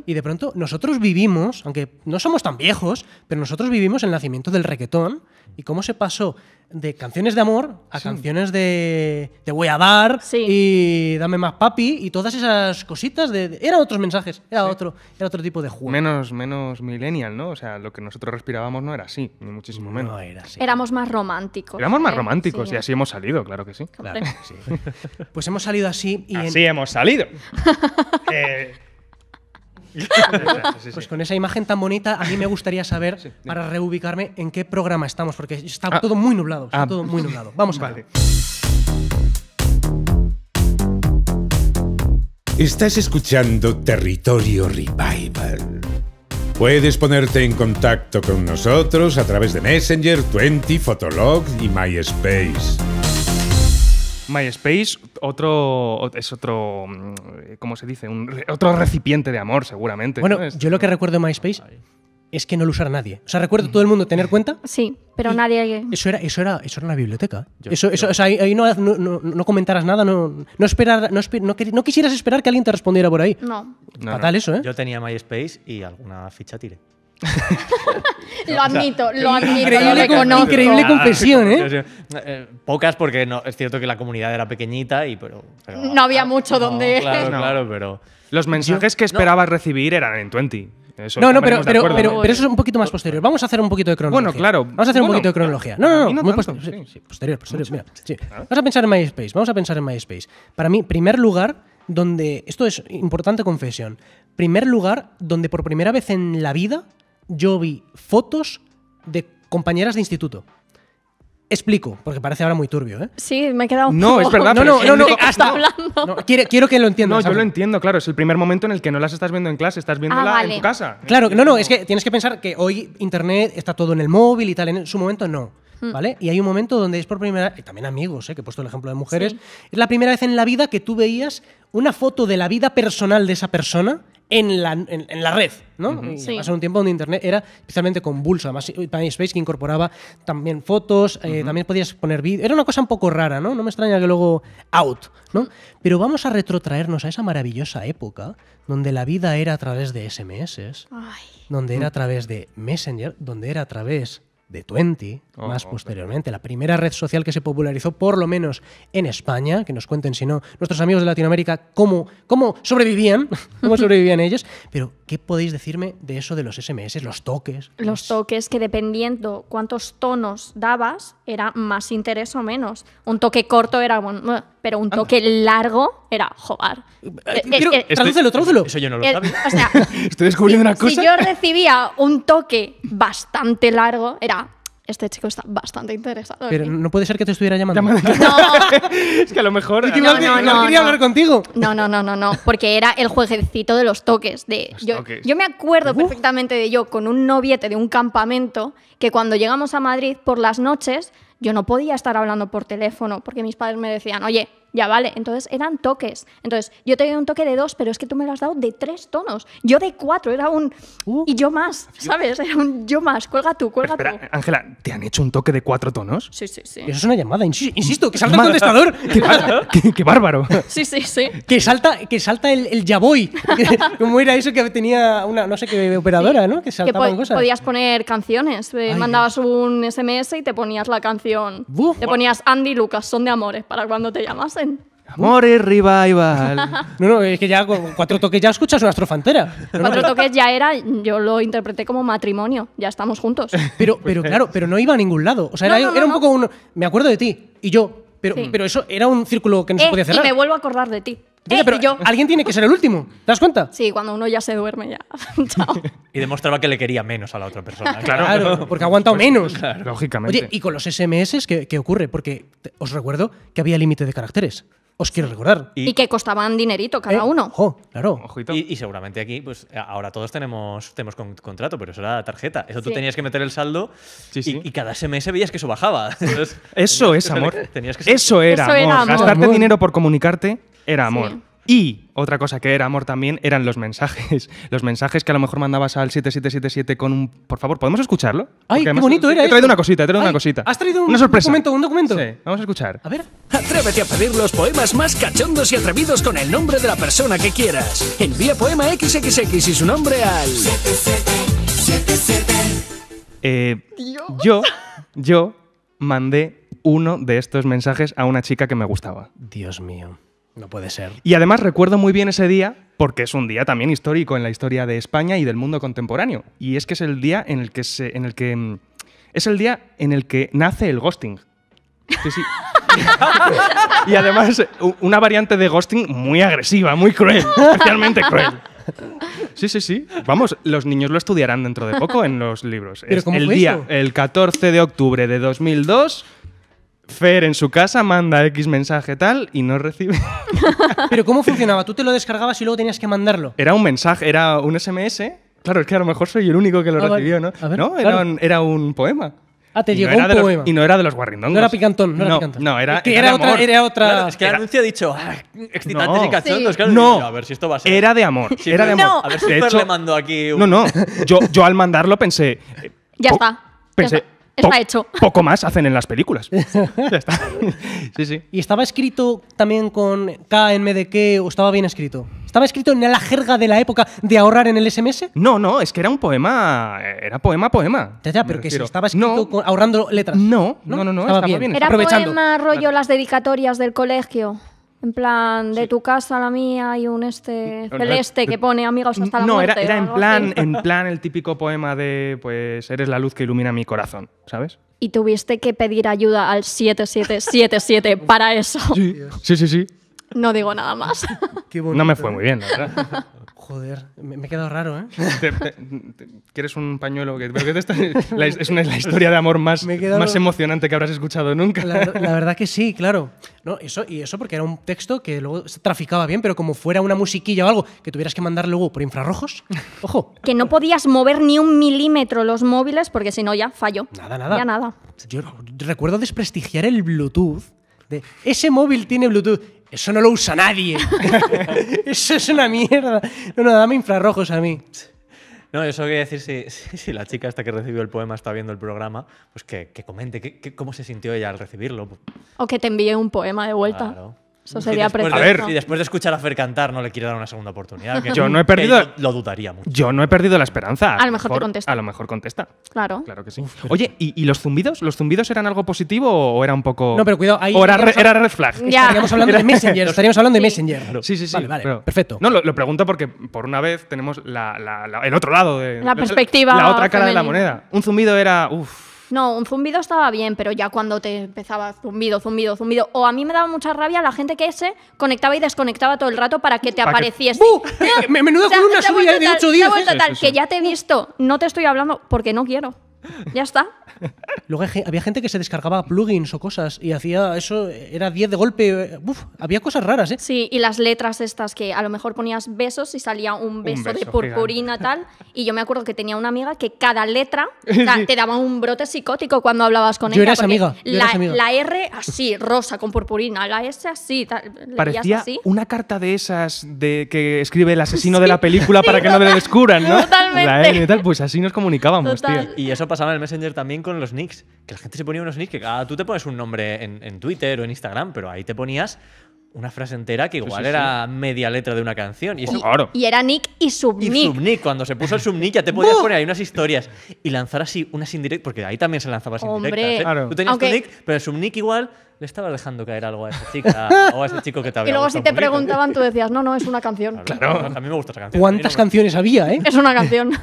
Y de pronto nosotros vivimos, aunque no somos tan viejos, pero nosotros vivimos el nacimiento del reggaetón y cómo se pasó de canciones de amor a canciones de te voy a dar y dame más papi y todas esas cositas de, eran otros mensajes era otro era otro tipo de juego menos menos millennial no o sea lo que nosotros respirábamos no era así ni muchísimo menos no era así. éramos más románticos éramos más ¿eh? románticos y así hemos salido claro que sí, pues hemos salido así y así hemos salido *laughs* eh, pues con esa imagen tan bonita, a mí me gustaría saber, para reubicarme, en qué programa estamos, porque está ah. todo muy nublado. Está ah. todo muy nublado. Vamos a vale. Estás escuchando Territorio Revival. Puedes ponerte en contacto con nosotros a través de Messenger, Twenty, Fotolog y MySpace. MySpace, otro, es otro, mm, ¿cómo se dice? otro recipiente de amor, seguramente. Bueno, yo lo que recuerdo de MySpace es que no lo usara nadie. O sea, recuerdo todo el mundo tener *laughs* cuenta. Sí, pero nadie. Eso era, eso era, eso era una biblioteca. O sea, ahí no, no, comentaras nada, no, no esperar, no, no, quisieras esperar que alguien te respondiera por ahí. No. Fatal eso, ¿eh? Yo tenía MySpace y alguna ficha tiré lo admito, lo admito. ¿eh? Increíble, confesión, ¿eh? Pocas porque es cierto que la comunidad era pequeñita y pero... no había mucho donde... Claro, pero... Los mensajes que esperabas recibir eran en 20. no, no, pero, eso es un poquito más posterior. Vamos a hacer un poquito de cronología. Bueno, claro. Vamos a hacer un poquito de cronología. No, no, no. posterior, posterior. Mira, sí. Vamos a pensar en MySpace. Vamos a pensar en MySpace. Para mí, primer lugar donde. Esto es importante confesión. Primer lugar donde por primera vez en la vida yo vi fotos de compañeras de instituto. Explico, porque parece ahora muy turbio, ¿eh? Sí, me he quedado un No, es verdad. No, no, no, no, hasta... no quiero, que lo entiendas. No, yo lo entiendo, claro. Es el primer momento en el que no las estás viendo en clase, estás viéndola ah, en tu casa. Claro, no, no, es que tienes que pensar que hoy Internet está todo en el móvil y tal. En su momento no. ¿vale? Y hay un momento donde es por primera vez, y también amigos, ¿eh? que he puesto el ejemplo de mujeres, es la primera vez en la vida que tú veías una foto de la vida personal de esa persona en la, red, ¿no? Hace un tiempo donde Internet era especialmente convulso, además MySpace que incorporaba también fotos, eh, también podías poner vídeos, era una cosa un poco rara, ¿no? No me extraña que luego out, ¿no? Pero vamos a retrotraernos a esa maravillosa época donde la vida era a través de SMS, donde era a mm. través de Messenger, donde era a través de Twenty, oh, más oh, posteriormente, la primera red social que se popularizó, por lo menos en España, que nos cuenten, si no, nuestros amigos de Latinoamérica, cómo, sobrevivían, *laughs* cómo sobrevivían ellos. Pero, ¿qué podéis decirme de eso de los SMS, los toques? Los, los toques que dependiendo cuántos tonos dabas, era más interés o menos. Un toque corto era, bueno, pero un toque largo era jobar. Eh, tradúcelo, Eso yo no lo eh, sabía. O sea, *laughs* Estoy descubriendo una cosa. Si yo recibía un toque bastante largo, era este chico está bastante interesado. Pero no puede ser que te estuviera llamando. No. *laughs* es que a lo mejor no, quería hablar contigo. No, no, no, no, no, porque era el jueguecito de los toques. De, yo, me acuerdo perfectamente de yo con un noviete de un campamento que cuando llegamos a Madrid por las noches yo no podía estar hablando por teléfono porque mis padres me decían, oye, ya vale. Entonces eran toques. Entonces yo te tenía un toque de dos, pero es que tú me lo has dado de tres tonos. Yo de cuatro, era un. Uh. y yo más, ¿sabes? Era un yo más. Cuelga tú, cuelga espera, tú. Ángela, ¿te han hecho un toque de cuatro tonos? Sí, sí, sí. Eso es una llamada, insisto, que salta el contestador. *laughs* qué, bárbaro. *laughs* Sí, sí, sí. Que salta, que salta el, ya voy. *laughs* Como era eso que tenía una, no sé qué operadora, ¿no? Que saltaban Podías poner canciones. Eh, mandabas un SMS y te ponías la canción te ponías Andy y Lucas, son de amores, para cuando te llamasen. Amores Revival. *laughs* No, no, es que ya con cuatro toques ya escuchas una astrofantera cuatro toques ya era, yo lo interpreté como matrimonio, ya estamos juntos. Pero, pero pues claro, pero no iba a ningún lado. O sea, era, era un poco un. Me acuerdo de ti. Y yo, pero, eso era un círculo que no se eh, podía cerrar. Y me vuelvo a acordar de ti. Eh, yo. alguien tiene que ser el último. ¿Te das cuenta? Sí, cuando uno ya se duerme ya. *laughs* y demostraba que le quería menos a la otra persona. *laughs* claro, porque ha aguantado pues menos. Lógicamente. Oye, ¿y con los SMS qué, qué ocurre? Porque os recuerdo que había límite de caracteres os quiero recordar. Y, que costaban dinerito cada eh, uno. Ojo, claro. Y, seguramente aquí, pues ahora todos tenemos, tenemos contrato, pero eso era tarjeta. Eso tú tenías que meter el saldo Y, cada SMS veías que eso bajaba. *laughs* eso es amor. tenías eso, era Gastarte dinero por comunicarte era amor. Y otra cosa que era amor también eran los mensajes. *laughs* Los mensajes que a lo mejor mandabas al 7777 con un. Por favor, ¿podemos escucharlo? ¡Ay, qué bonito era! He traído una cosita, he traído una cosita. ¿Has traído un, documento? ¿Un documento? Sí, vamos a escuchar. A ver. Atrévete a pedir los poemas más cachondos y atrevidos con el nombre de la persona que quieras. Envía poema XXX y su nombre al. 7777. Eh, yo, yo mandé uno de estos mensajes a una chica que me gustaba. Dios mío. No puede ser. Y además recuerdo muy bien ese día porque es un día también histórico en la historia de España y del mundo contemporáneo. Y es que es el día en el que mm, es el día en el que nace el ghosting. Sí, sí. *laughs* y además una variante de ghosting muy agresiva, muy cruel, especialmente cruel. Sí, sí, sí. Vamos, los niños lo estudiarán dentro de poco en los libros. es el día, el 14 de octubre de 2002 Fer en su casa manda X mensaje tal y no recibe. *laughs* Pero ¿cómo funcionaba? ¿Tú te lo descargabas y luego tenías que mandarlo? Era un mensaje, era un SMS. Claro, es que a lo mejor soy el único que lo ah, recibió, ¿no? A ver, no, era, un, era un poema. Ah, te Y no era un poema. y no era de los guarrindongos. No era picantón, no era picantón. No, era, que otra- era otra- es que el anuncio ha dicho Excitante ah, excitantes y cachondos. Claro, No. a ver si esto va a ser. Era de amor. era de amor. No. A ver si le mando aquí un. No, no. Yo, yo al mandarlo pensé. Ya está. está está hecho. *laughs* Poco más hacen en las películas. *laughs* ya está. *laughs* sí, sí. ¿Y estaba escrito también con K en de qué o estaba bien escrito? ¿Estaba escrito en la jerga de la época de ahorrar en el SMS? No, no, es que era un poema, era poema, poema. pero que si estaba escrito ahorrando letras. No, no, no, no, estaba, bien. bien. Era poema rollo las dedicatorias del colegio. En plan, de tu casa a la mía hay un este celeste que pone amigos hasta la no, muerte. No, era, en, plan, en plan el típico poema de pues eres la luz que ilumina mi corazón, ¿sabes? Y tuviste que pedir ayuda al 7777 *laughs* para eso. Sí, sí, sí. No digo nada más. no me fue ¿eh? muy bien, verdad. *laughs* Joder, me, he quedado raro, ¿eh? *laughs* ¿Te, quieres un pañuelo? es una, la historia de amor más, emocionante que habrás escuchado nunca. La, verdad que sí, claro. No, eso, y eso porque era un texto que luego se traficaba bien, pero como fuera una musiquilla o algo que tuvieras que mandar luego por infrarrojos, *laughs* ojo. Que no podías mover ni un milímetro los móviles porque si no ya falló. Nada, nada. Ya nada. Yo recuerdo desprestigiar el Bluetooth. ese móvil tiene Bluetooth eso no lo usa nadie. *laughs* eso es una mierda. No, no, dame infrarrojos a mí. No, eso quería decir, si, si, la chica hasta que recibió el poema está viendo el programa, pues que, comente cómo se sintió ella al recibirlo. O que te envíe un poema de vuelta. Eso sería a ver. Si después de escuchar a Fer cantar no le quiero dar una segunda oportunidad. Que, *laughs* yo no he perdido. lo dudaría mucho. Yo no he perdido la esperanza. A, lo mejor, contesta. A lo mejor contesta. Claro. Claro que sí. Oye, ¿y, los zumbidos? ¿Los zumbidos eran algo positivo o era un poco. No, pero cuidado. Ahí o era, red flag. Ya. Estaríamos hablando de Messenger. *laughs* Estaríamos hablando de Messenger. Sí, sí, sí. Vale, perfecto. No, lo, pregunto porque por una vez tenemos la, la, el otro lado de. La perspectiva. La otra cara de la moneda. Un zumbido era. Uff no, un zumbido estaba bien, pero ya cuando te empezaba zumbido, zumbido, zumbido. O a mí me daba mucha rabia la gente que se conectaba y desconectaba todo el rato para que te apareciese. menudo con una subida de 8 días, ¿eh? Que ya te he visto. No te estoy hablando porque no quiero. *laughs* Ya está. Luego había gente que se descargaba plugins o cosas y hacía eso, era 10 de golpe. Eh, había cosas raras, ¿eh? Sí, y las letras estas que a lo mejor ponías besos y salía un beso, de purpurina y tal. Y yo me acuerdo que tenía una amiga que cada letra *laughs* te daba un brote psicótico cuando hablabas con ella. yo la, amiga. La R así, rosa, con purpurina. La S así. Parecía una carta de esas de que escribe el asesino de la película para que no le descubran, ¿no? Totalmente. La y tal, pues así nos comunicábamos, tío. Y eso pasaba en el Messenger también con los nicks, que la gente se ponía unos nicks que cada ah, tú te pones un nombre en, Twitter o en Instagram, pero ahí te ponías una frase entera que igual era media letra de una canción. Y, y, era Nick y Subnick. Y Subnick, cuando se puso el Subnick ya te podías poner ahí unas historias y lanzar así unas indirectas, porque ahí también se lanzaba sin ¿eh? Claro. Tú tenías Nick, pero el Subnick igual le estaba dejando caer algo a esa chica *laughs* o a ese chico que te Y luego si te preguntaban tú decías, no, no, es una canción. Claro, a mí me gusta esa canción. ¿Cuántas canciones había, eh? Es una canción. *laughs*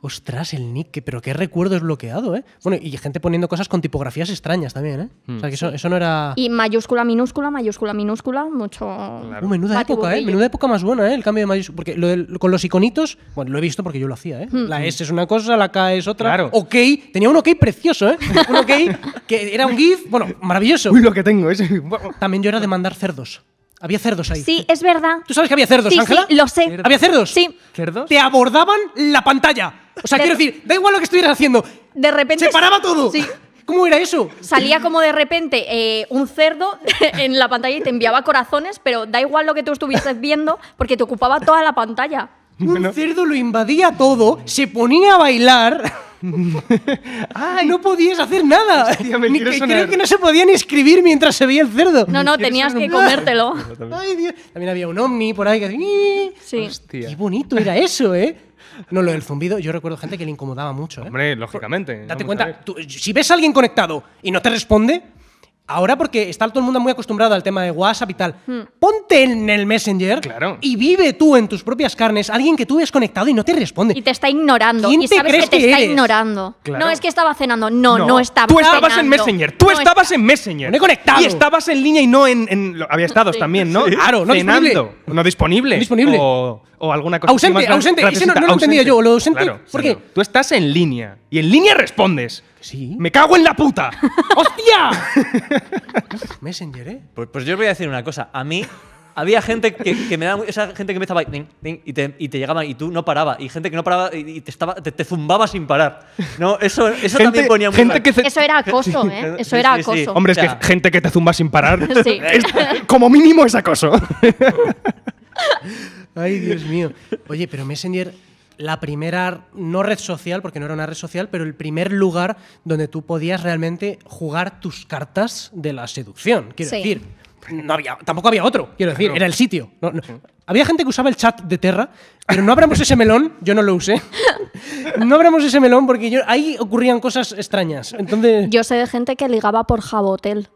Ostras, el Nick, pero qué recuerdo es bloqueado, ¿eh? Bueno, y gente poniendo cosas con tipografías extrañas también, ¿eh? O sea, que eso, mm. no era. Y mayúscula, minúscula, mayúscula, minúscula, mucho. Uh, menuda época, ¿eh? Menuda época más buena, ¿eh? El cambio de mayúscula. Porque con los iconitos, bueno, lo he visto porque yo lo hacía, ¿eh? Mm. La S es una cosa, la K es otra. Claro. Ok, tenía un ok precioso, ¿eh? Un ok que era un GIF, bueno, maravilloso. Uy, lo que tengo, es. *laughs* también yo era de mandar cerdos. Había cerdos ahí. Sí, es verdad. ¿Tú sabes que había cerdos, Ángela? sí, lo sé. ¿Había cerdos? Sí. ¿Cerdos? Te abordaban la pantalla. O sea, quiero decir, da igual lo que estuvieras haciendo. De repente. Se paraba todo. ¿Cómo era eso? Salía como de repente eh, un cerdo *laughs* en la pantalla y te enviaba corazones, pero da igual lo que tú estuvieses viendo porque te ocupaba toda la pantalla. Un cerdo lo invadía todo, se ponía a bailar. *laughs* Ay, no podías hacer nada. que, creo que no se podía ni escribir mientras se veía el cerdo. No, no, tenías que comértelo. Ay, Dios. También había un omni por ahí que... Sí. bonito era eso, ¿eh? No, lo del zumbido, yo recuerdo gente que le incomodaba mucho. ¿eh? Hombre, lógicamente. date cuenta, si ves a alguien conectado y no te responde, ahora porque está todo el mundo muy acostumbrado al tema de WhatsApp y tal, hmm. ponte en el Messenger y vive tú en tus propias carnes alguien que tú ves conectado y no te responde. Y te está ignorando. y te que te está ignorando. No, es que estaba cenando. No, no, estaba Tú estabas en Messenger. Tú estabas en Messenger. No he conectado. Y estabas en línea y no en... había estados también, ¿no? Claro, no cenando. No disponible. Disponible. O, o alguna cosa. Ausente, ausente. Ese no, lo he yo. Lo ausente. ¿Por qué? Tú estás en línea. Y en línea respondes. Sí. ¡Me cago en la puta! *laughs* ¡Hostia! *laughs* Messenger, ¿eh? Pues, pues yo os voy a decir una cosa. A mí había gente que, me daba, esa gente que me estaba y, te, y te llegaba y tú no parabas, y gente que no paraba y te estaba te, zumbaba sin parar no eso, eso también ponía gente que eso era acoso eh eso era acoso sí, ¿eh? hombre es que gente que te zumba sin parar *laughs* sí como mínimo es acoso Ay, Dios mío. Oye, pero Messenger, la primera, no red social, porque no era una red social, pero el primer lugar donde tú podías realmente jugar tus cartas de la seducción. Quiero decir, no había, tampoco había otro, quiero decir, era el sitio. Había gente que usaba el chat de Terra, pero no abramos ese melón, yo no lo usé. No abramos ese melón porque ahí ocurrían cosas extrañas. Entonces... Yo sé de gente que ligaba por Jabotel.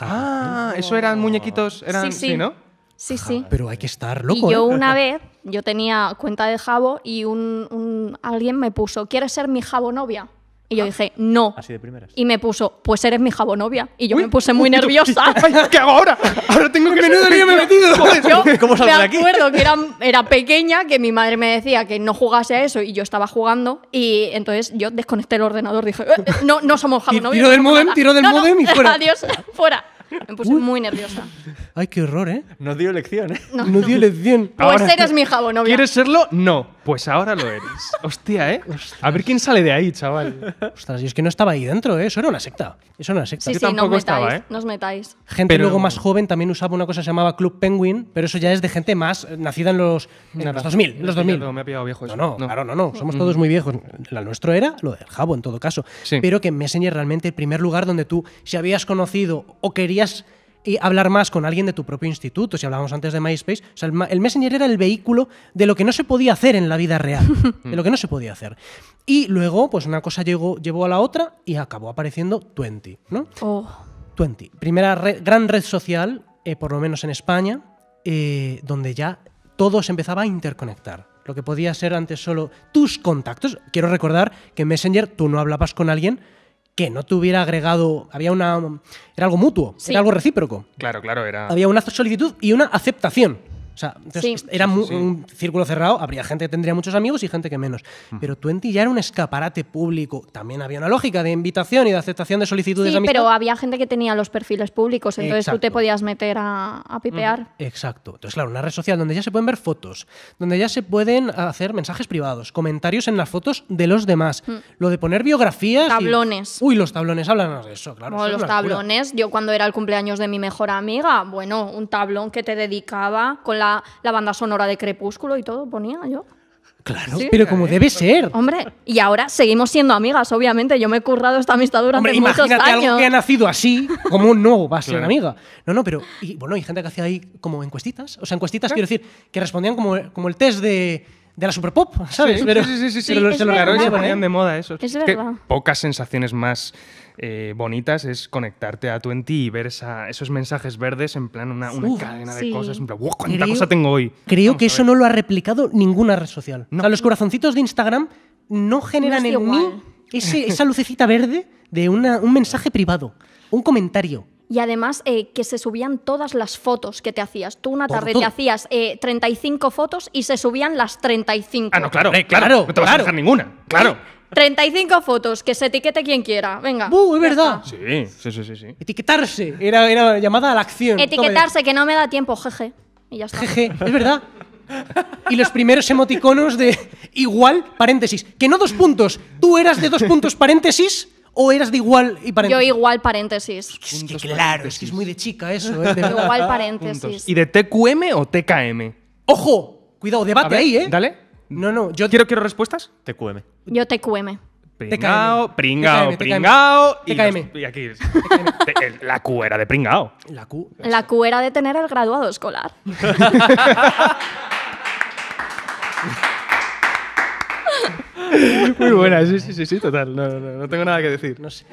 Ah, eso eran muñequitos, eran, ¿sí ¿no? Sí, sí. Pero hay que estar loco. Y yo ¿eh? una *laughs* vez, yo tenía cuenta de Jabo y un, alguien me puso, ¿quieres ser mi Jabo novia? Y yo ah. dije, no. Así de primeras. Y me puso, pues eres mi novia Y yo me puse muy nerviosa. *laughs* ¿Qué hago ahora? Ahora tengo que venir pues de me he metido. *laughs* yo ¿Cómo me acuerdo que era, pequeña, que mi madre me decía que no jugase a eso y yo estaba jugando. Y entonces yo desconecté el ordenador. Y Dije, eh, eh, no, no somos jabonovias. Tiro del modem, tiro del modem y fuera. Adiós, fuera. Me puse muy nerviosa. Ay, qué horror, ¿eh? Nos dio lección, ¿eh? No, dio lección. Pues eres mi jabo, ¿Quieres serlo? No. Pues ahora lo eres. Hostia, ¿eh? A ver quién sale de ahí, chaval. Ostras, yo es que no estaba ahí dentro, ¿eh? Eso era una secta. Eso era una secta. Sí, sí, no metáis. ¿eh? No os metáis. Gente luego más joven también usaba una cosa que se llamaba Club Penguin, pero eso ya es de gente más eh, nacida en los, en los 2000. en los 2000. me ha pillado viejo eso. No, no, No. claro, no, no. Somos mm. todos muy viejos. La nuestro era lo del jabo, en todo caso. Pero que me enseñe realmente el primer lugar donde tú, si habías conocido o querías podías eh, hablar más con alguien de tu propio instituto, si hablábamos antes de MySpace, el, Messenger era el vehículo de lo que no se podía hacer en la vida real, *laughs* de lo que no se podía hacer. Y luego, pues una cosa llegó, llevó a la otra y acabó apareciendo Twenty, ¿no? Oh. primera gran red social, eh, por lo menos en España, eh, donde ya todo se empezaba a interconectar lo que podía ser antes solo tus contactos. Quiero recordar que en Messenger tú no hablabas con alguien que no te hubiera agregado. Había una. Era algo mutuo, era algo recíproco. Claro, claro, era. Había una solicitud y una aceptación. O sea, era un círculo cerrado, habría gente que tendría muchos amigos y gente que menos. Mm. tú Pero ti ya era un escaparate público. También había una lógica de invitación y de aceptación de solicitudes sí, pero había gente que tenía los perfiles públicos, entonces tú te podías meter a, mm, pipear. Exacto. Entonces, claro, una red social donde ya se pueden ver fotos, donde ya se pueden hacer mensajes privados, comentarios en las fotos de los demás. Mm. Lo de poner biografías. Tablones. Uy, los tablones, hablan de eso, claro. los tablones. Yo cuando era el cumpleaños de mi mejor amiga, bueno, un tablón que te dedicaba con la la, banda sonora de Crepúsculo y todo, ponía yo. Claro, pero como debe ser. Hombre, y ahora seguimos siendo amigas, obviamente. Yo me he currado esta amistad durante Hombre, imagínate algo que ha nacido así, como no va a ser amiga. No, no, pero y, bueno, hay gente que hacía ahí como encuestitas. O sea, encuestitas quiero decir que respondían como, como el test de, la superpop, ¿sabes? Sí, sí, sí, sí, sí. se lo y se ponían ¿eh? de moda eso. pocas sensaciones más eh, bonitas es conectarte a Twenty y ver esa, esos mensajes verdes en plan una, cadena de cosas. En plan, ¿cuánta cosa tengo hoy? Creo que eso no lo ha replicado ninguna red social. los corazoncitos de Instagram no generan en mí *laughs* esa lucecita verde de un mensaje privado, un comentario. Y además eh, que se subían todas las fotos que te hacías. Tú una tarde te hacías 35 eh, fotos y se subían las 35. Ah, no, claro, claro, No te vas ninguna. Claro. 35 fotos, que se etiquete quien quiera. Venga. ¡Uh, es verdad! Sí, sí, sí, sí, Etiquetarse. Era, era llamada a la acción. Etiquetarse, que no me da tiempo, jeje. Y ya está. Jeje, es verdad. Y los primeros emoticonos de igual, paréntesis. Que no dos puntos. ¿Tú eras de dos puntos, paréntesis? ¿O eras de igual y paréntesis? Yo igual paréntesis. que, claro, es que es muy de chica eso. ¿eh? igual paréntesis. ¿Y de TQM o TKM? ¡Ojo! Cuidado, debate ahí, ¿eh? Dale. No, no, yo... ¿Quiero, quiero respuestas? TQM. Yo TQM. Pringao, pringao, pringao. Y, y aquí. *laughs* la Q era de pringao. La Q. La era de tener el graduado escolar. *laughs* Muy buena, sí, sí, sí, sí, total. No, no, no tengo nada que decir. No sé.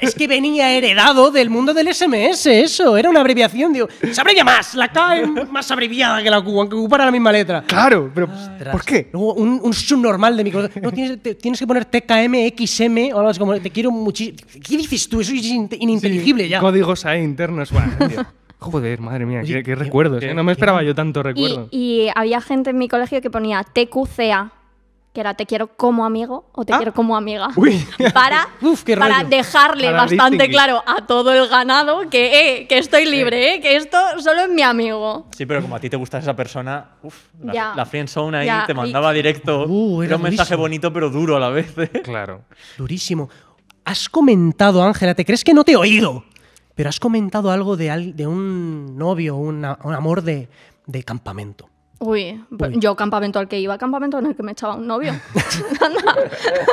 Es que venía heredado del mundo del SMS, eso. Era una abreviación. Digo, se abrevia más. La K es más abreviada que la Q, aunque ocupara la misma letra. Claro, pero ¿por qué? Luego, un, un subnormal de mi No, tienes, que poner TKMXM o algo así como. Te quiero muchísimo. ¿Qué dices tú? Eso es ininteligible ya. Códigos ahí internos. Bueno, *laughs* Joder, madre mía, qué, recuerdos. ¿eh? No me esperaba yo tanto recuerdo. y había gente en mi colegio que ponía TQCA que era te quiero como amigo o te ah. quiero como amiga. *laughs* Para, *laughs* para dejarle bastante claro a todo el ganado que, eh, estoy libre, eh, que esto solo es mi amigo. Sí, pero como a ti te gusta esa persona, la, friendzone ahí te mandaba directo. Uh, era, un mensaje bonito pero duro a la vez. Eh. Claro. Durísimo. Has comentado, Ángela, ¿te crees que no te he oído? Pero has comentado algo de, un novio, un amor de campamento. Pues Uy, yo campamento al que iba, campamento en el que me echaba un novio.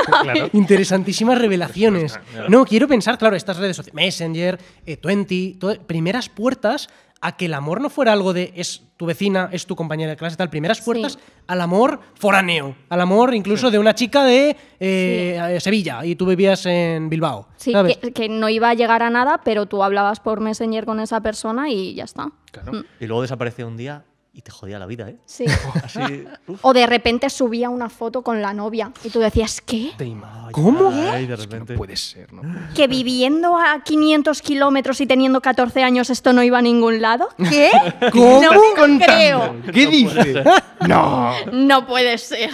*laughs* Interesantísimas revelaciones. Pues, pues, no, quiero pensar, claro, estas redes sociales, Messenger, eh, Twenty, primeras puertas a que el amor no fuera algo de es tu vecina, es tu compañera de clase, tal. Primeras puertas al amor foraneo, al amor incluso de una chica de eh, eh, Sevilla y tú vivías en Bilbao. Sí, Que, no iba a llegar a nada, pero tú hablabas por Messenger con esa persona y ya está. Mm. Y luego desaparece un día y te jodía la vida, ¿eh? Sí. *laughs* o de repente subía una foto con la novia y tú decías, ¿qué? ¿Cómo? que no puede ser, ¿no? ¿Que viviendo a 500 kilómetros y teniendo 14 años esto no iba a ningún lado? *laughs* ¿Qué? ¿Cómo? No creo. ¿Qué dices? No. No puede ser.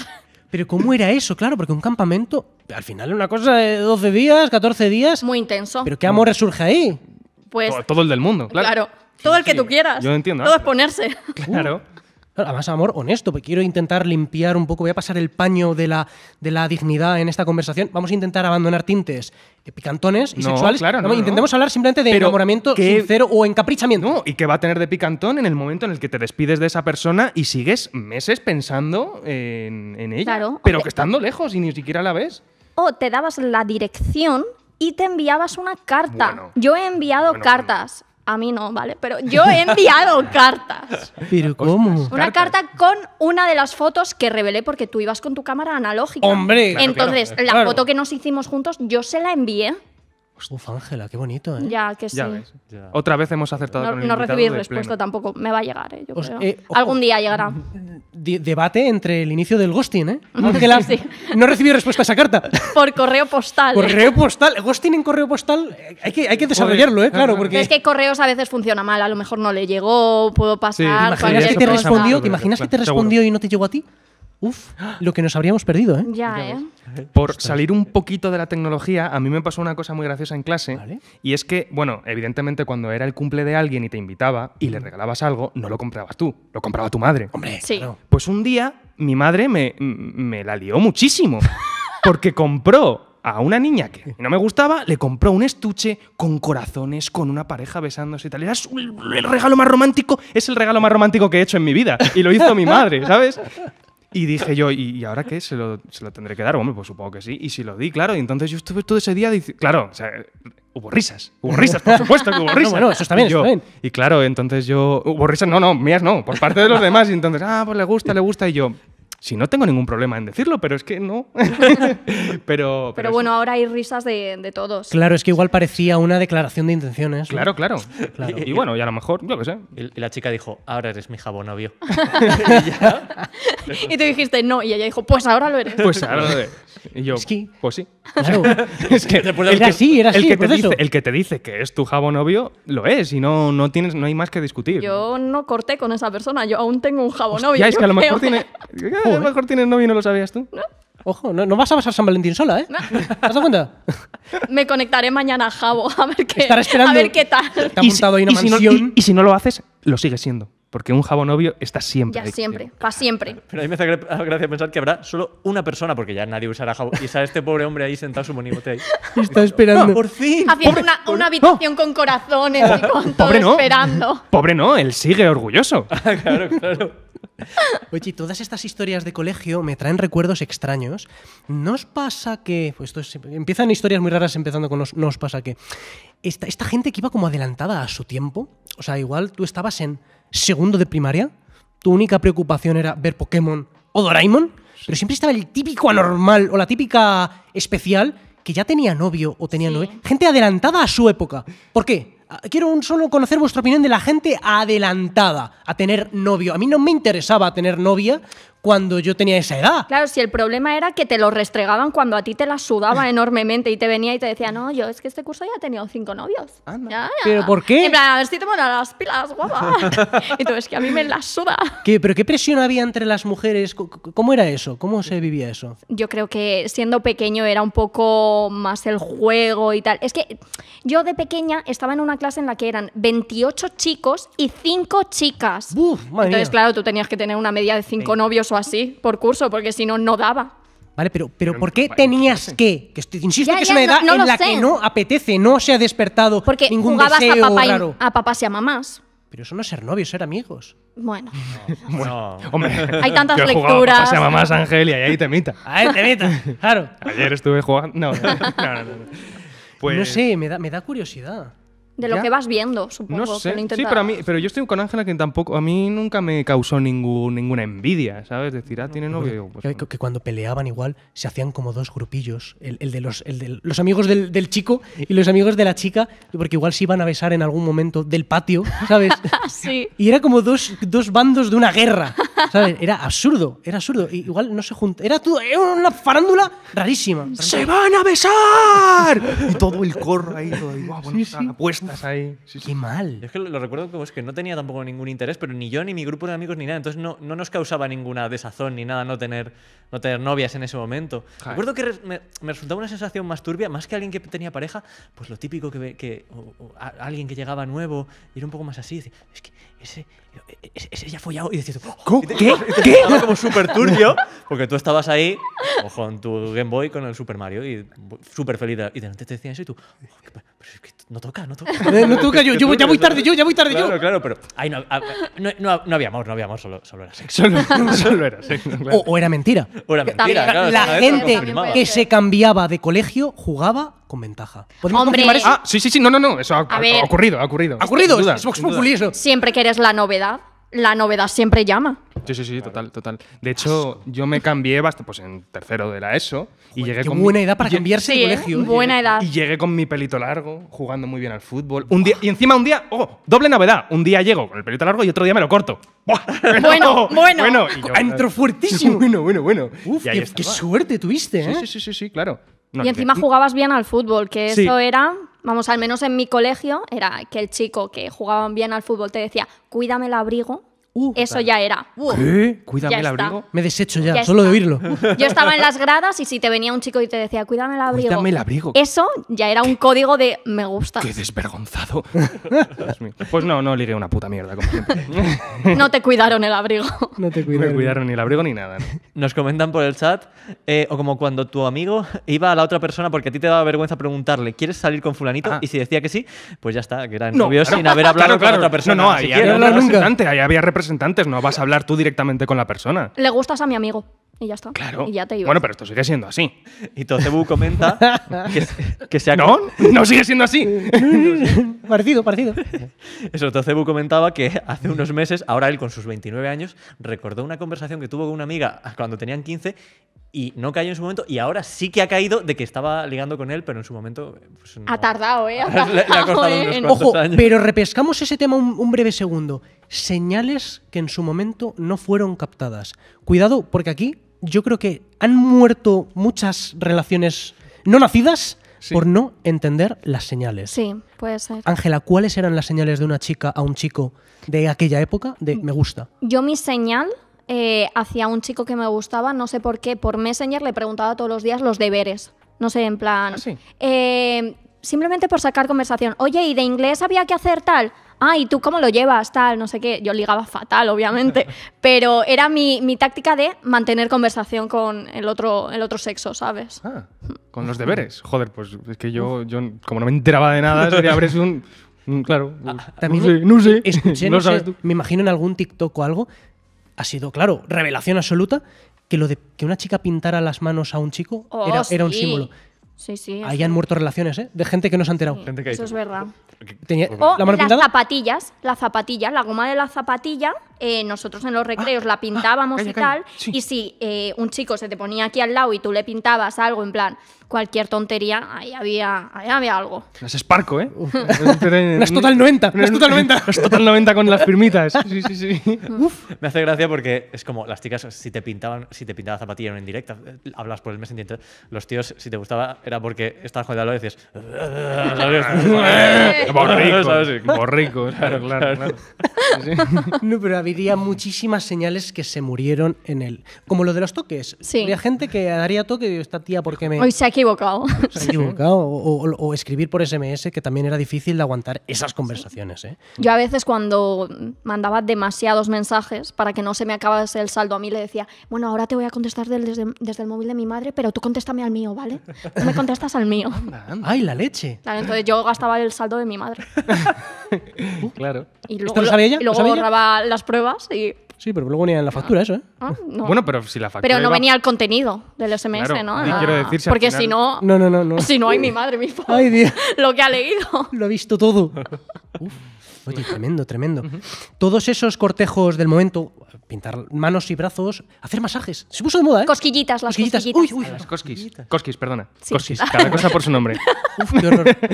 Pero ¿cómo era eso? Claro, porque un campamento, al final una cosa de 12 días, 14 días. Muy intenso. Pero ¿qué amor resurge ahí? Pues... Todo, todo el del mundo, claro. Claro. Todo el que tú quieras. Yo entiendo. Todo es ponerse. *laughs* Claro. Uh. Además, amor honesto, porque quiero intentar limpiar un poco, voy a pasar el paño de la, de la dignidad en esta conversación. Vamos a intentar abandonar tintes eh, picantones y no, sexuales. Claro, no, intentemos hablar simplemente de enamoramiento sincero o encaprichamiento. No, y qué va a tener de picantón en el momento en el que te despides de esa persona y sigues meses pensando en, ella. Claro. Pero que estando lejos y ni siquiera la ves. O te dabas la dirección y te enviabas una carta. Bueno, Yo he enviado pues, cartas. A mí no, ¿vale? Pero yo he enviado *laughs* cartas. ¿Pero cómo? Pues una carta con una de las fotos que revelé porque tú ibas con tu cámara analógica. ¡Hombre! Entonces, la foto que nos hicimos juntos, yo se la envié. Uf, Ángela, qué bonito, ¿eh? Ya, que sí. Otra vez hemos acertado no, con No recibí respuesta tampoco. Me va a llegar, ¿eh? eh Algún día llegará. debate entre el inicio del ghosting, ¿eh? *laughs* Ángela, sí. no recibí respuesta a esa carta. Por correo postal. ¿eh? Correo postal. Ghosting en correo postal hay que, hay que desarrollarlo, ¿eh? Claro, porque... es que correos a veces funciona mal. A lo mejor no le llegó, puedo pasar... te, respondió, ¿te imaginas que te respondió y no te llegó a ti? Uf, lo que nos habríamos perdido, ¿eh? Ya, ¿eh? Por salir un poquito de la tecnología, a mí me pasó una cosa muy graciosa en clase. Y es que, bueno, evidentemente cuando era el cumple de alguien y te invitaba y le regalabas algo, no lo comprabas tú, lo compraba tu madre. Hombre, sí. claro. Pues un día mi madre me, me la lió muchísimo. *laughs* porque compró a una niña que no me gustaba, le compró un estuche con corazones, con una pareja besándose y tal. Era el regalo más romántico, es el regalo más romántico que he hecho en mi vida. Y lo hizo mi madre, ¿sabes? Y dije yo, ¿y, ahora qué? ¿Se lo, ¿Se lo, tendré que dar? Hombre, pues supongo que sí. Y si lo di, claro. Y entonces yo estuve todo ese día. diciendo... Claro, o sea, hubo risas. Hubo risas, por supuesto que hubo *laughs* risas. bueno, eso está está bien. Y claro, entonces yo. Hubo risas, no, no, mías no, por parte de los demás. Y entonces, ah, pues le gusta, le gusta. Y yo, si no tengo ningún problema en decirlo, pero es que no. *laughs* pero, pero, bueno, ahora hay risas de, todos. Claro, es que igual parecía una declaración de intenciones. Claro, claro, Y, bueno, y a lo mejor, yo qué sé. Y la chica dijo, ahora eres mi jabonovio. *laughs* y, tú dijiste, no. Y ella dijo, pues ahora lo eres. Pues ahora lo eres. Y yo, pues sí. *laughs* es que, era así, era así. El que, te dice, que es tu jabonovio, lo es. Y no, no, tienes, no hay más que discutir. Yo no corté con esa persona. Yo aún tengo un jabonovio. Ya, es que a lo mejor tiene a lo mejor tienes novio y no lo sabías tú. No. Ojo, no, vas a pasar San Valentín sola, ¿eh? ¿Te has dado cuenta? *laughs* Me conectaré mañana a Jabo a ver qué, a ver qué tal. Te ha montado ahí una y si, no, si no lo haces, lo sigue siendo. Porque un jabo novio está siempre. Ya siempre, para siempre. Pero a mí me hace gracia pensar que habrá solo una persona, porque ya nadie usará jabón, y está este pobre hombre ahí sentado su monigote ahí. *laughs* Está esperando. ¡Ah, ¡Por fin! Haciendo una, una habitación ¡Oh! con corazones y con todo no. esperando. Pobre no, él sigue orgulloso. *laughs* Ah, claro, claro. Oye, todas estas historias de colegio me traen recuerdos extraños. ¿No os pasa que.? Pues esto empiezan historias muy raras empezando con ¿No os pasa que.? Esta, esta gente que iba como adelantada a su tiempo. O sea, igual tú estabas en segundo de primaria. Tu única preocupación era ver Pokémon o Doraemon. Pero siempre estaba el típico anormal o la típica especial que ya tenía novio o tenía novia. Gente adelantada a su época. ¿Por qué? Ah, quiero un solo conocer vuestra opinión de la gente adelantada a tener novio. A mí no me interesaba tener novia cuando yo tenía esa edad. Claro, si el problema era que te lo restregaban cuando a ti te la sudaba *laughs* enormemente y te venía y te decía, no, yo es que este curso ya he tenido cinco novios. ¿Pero por qué? En plan, a ver si te ponen las pilas, guapa. *laughs* y tú, ves que a mí me la suda. ¿Qué, ¿Pero qué presión había entre las mujeres? ¿Cómo era eso? ¿Cómo se vivía eso? Yo creo que siendo pequeño era un poco más el juego y tal. Es que yo de pequeña estaba en una clase en la que eran 28 chicos y 5 chicas. Entonces, claro, tú tenías que tener una media de cinco novios o así por curso, porque si no, no daba. ¿Vale? Pero, pero ¿por qué tenías que? que insisto que es una edad en la que no apetece, no se ha despertado Porque ningún jugabas a, papá y- a papás y a mamás. Pero eso no es ser novios, ser amigos. Bueno, Hay tantas lecturas. Se llama a mamás, Ángel, y ahí te mita. A claro. Ayer estuve jugando. No, no. Pues, No sé, me da curiosidad. De lo que vas viendo, supongo. sí, pero, pero yo estoy con Ángela que tampoco. A mí nunca me causó ninguna envidia, ¿sabes? Decir, ah, tiene novio. Pues, que, que, cuando peleaban igual se hacían como dos grupillos. El, de, los, el de los amigos del, chico y los amigos de la chica, porque igual se iban a besar en algún momento del patio, ¿sabes? *laughs* sí. Y era como dos, dos bandos de una guerra. Era absurdo, era absurdo. igual no se juntó. Era era una farándula rarísima. ¡Se van a besar! y todo el corro ahí, todo ahí. apuestas ahí. Qué mal. es que lo, recuerdo como es que no tenía tampoco ningún interés, pero ni yo, ni mi grupo de amigos, ni nada. Entonces no, nos causaba ninguna desazón ni nada no tener, no tener novias en ese momento. Recuerdo que me, resultaba una sensación más turbia, más que alguien que tenía pareja, pues lo típico que, que alguien que llegaba nuevo, y era un poco más así. es que ese, ya e, e, ese ya follado. Y decías, oh, ¿qué? ¿Qué? como *laughs* súper turbio, porque tú estabas ahí, ojo, tu Game Boy con el Super Mario y súper feliz. Y te decían eso y tú, oh, pero es que no toca, no toca. Eh, no toca, yo, ya voy tarde, yo, ya voy tarde, yo. Claro, claro, pero no, ah, no, no, no, había amor, no había amor, solo, solo era sexo. Solo, *laughs* era sexo, o, era mentira. O era mentira, claro, La gente que se cambiaba de colegio jugaba con ventaja. ¿Podemos Hombre. confirmar eso? Ah, sí, sí, sí, no, no, no, eso ha, ocurrido, ha ocurrido. Ha ocurrido, es Vox Populi eso. Siempre que eres la novedad la novedad siempre llama. Sí, sí, sí, total, total. De hecho, yo me cambié bastante, pues en tercero de la ESO y llegué con buena mi, edad para cambiarse de ¿eh? y llegué con mi pelito largo, jugando muy bien al fútbol. Un día y encima un día, oh, doble novedad, un día llego con el pelito largo y otro día me lo corto. *laughs* *laughs* Bueno Bueno, bueno. entro eh, fuertísimo. *laughs* Bueno, bueno, bueno. Uf, qué, suerte tuviste, ¿eh? Sí, sí, sí, sí, claro. y encima jugabas bien al fútbol, que eso era vamos, al menos en mi colegio, era que el chico que jugaba bien al fútbol te decía, cuídame el abrigo, Uh, Eso ya era. Uh. ¿Qué? Cuídame el abrigo. Me desecho ya, solo de oírlo. *laughs* Yo estaba en las gradas y si te venía un chico y te decía, cuídame el abrigo. Eso ya era un código de me gusta. Qué desvergonzado. *laughs* pues no, no ligué una puta mierda. *laughs* no te cuidaron el abrigo. No te cuidaron. ni el abrigo ni nada. Nos comentan por el chat, eh, o como cuando tu amigo iba a la otra persona porque a ti te daba vergüenza preguntarle, ¿quieres salir con fulanito? Ah. Y si decía que sí, pues ya está, que era novio sin haber hablado con la otra persona. No, no, ahí había, había no vas a hablar tú directamente con la persona. Le gustas a mi amigo y ya está. Claro. Bueno, pero esto sigue siendo así. Y Tocebu comenta *laughs* que, que ¿No? ¿No sigue siendo así? *laughs* parecido, parecido. Eso, Tocebu comentaba que hace unos meses, ahora él con sus 29 años, recordó una conversación que tuvo con una amiga cuando tenían 15 y no cayó en su momento y ahora sí que ha caído de que estaba ligando con él, pero en su momento... Pues, ha tardado, ¿eh? Ojo, pero repescamos ese tema un breve segundo. Señales que en su momento no fueron captadas. Cuidado, porque aquí yo creo que han muerto muchas relaciones no nacidas por no entender las señales. Sí, puede ser. Ángela, ¿cuáles eran las señales de una chica a un chico de aquella época de me gusta? Yo mi señal eh, hacia un chico que me gustaba, no sé por qué, por Messenger le preguntaba todos los días los deberes. No sé, en plan... Ah, eh, simplemente por sacar conversación. Oye, ¿y de inglés había que hacer tal? ah, ¿y tú cómo lo llevas? Tal, no sé qué. Yo ligaba fatal, obviamente, *laughs* pero era mi, táctica de mantener conversación con el otro, el otro sexo, ¿sabes? Ah, hmm. con los deberes. Joder, pues es que yo, yo como no me enteraba de nada, sería abres un... claro, pues, no sé, no sé. *laughs* me imagino en algún TikTok o algo, ha sido, claro, revelación absoluta, que lo de que una chica pintara las manos a un chico oh, era, un símbolo. Sí, sí. Ahí han muerto relaciones, ¿eh? De gente que no se ha enterado. Eso es verdad. Tenía- pues ¿La las zapatillas, la zapatilla, la goma de la zapatilla, eh, nosotros en los ah, recreos la ah, pintábamos y tal, y si eh, un chico se te ponía aquí al lado y tú le pintabas algo, en plan, cualquier tontería, ahí había, ahí había algo. ¿eh? *laughs* Es esparco, ¿eh? No es Total 90, es Total Total 90 con las firmitas. *laughs* Sí, sí, sí. Me hace gracia porque es como las chicas, si te pintaban, si te pintaba zapatilla en directa, hablas por el mes Los tíos, si te gustaba era porque estabas con lo dices decías. *laughs* *laughs* claro, claro. No, pero habría muchísimas señales que se murieron en él. Como lo de los toques. había gente que daría toque y esta tía porque me. Hoy se ha equivocado. Se ha equivocado. O, escribir por SMS, que también era difícil de aguantar esas conversaciones. ¿eh? Yo a veces cuando mandaba demasiados mensajes para que no se me acabase el saldo, a mí le decía, bueno, ahora te voy a contestar desde, el móvil de mi madre, pero tú contéstame al mío, ¿vale? contestas al mío. ¡Ay, la leche! entonces yo gastaba el saldo de mi madre. *laughs* claro. Y luego, ¿Esto lo sabía ella? Y luego borraba las pruebas y... Sí, pero luego venía en la factura eso, ¿eh? Ah, bueno, pero si la factura Pero no venía el contenido del SMS, ¿no? Ah, ¿no? quiero decir, Porque si no... No, no, no, Si no hay mi madre, mi padre. *laughs* Ay, Dios. Lo que ha leído. Lo ha visto todo. *laughs* Uf. Oye, tremendo, tremendo. Todos esos cortejos del momento, pintar manos y brazos, hacer masajes. Se puso de moda, ¿eh? Cosquillitas, las cosquillitas. Uy, uy, las perdona. cada cosa por su nombre. *laughs* Uf, qué horror. *laughs*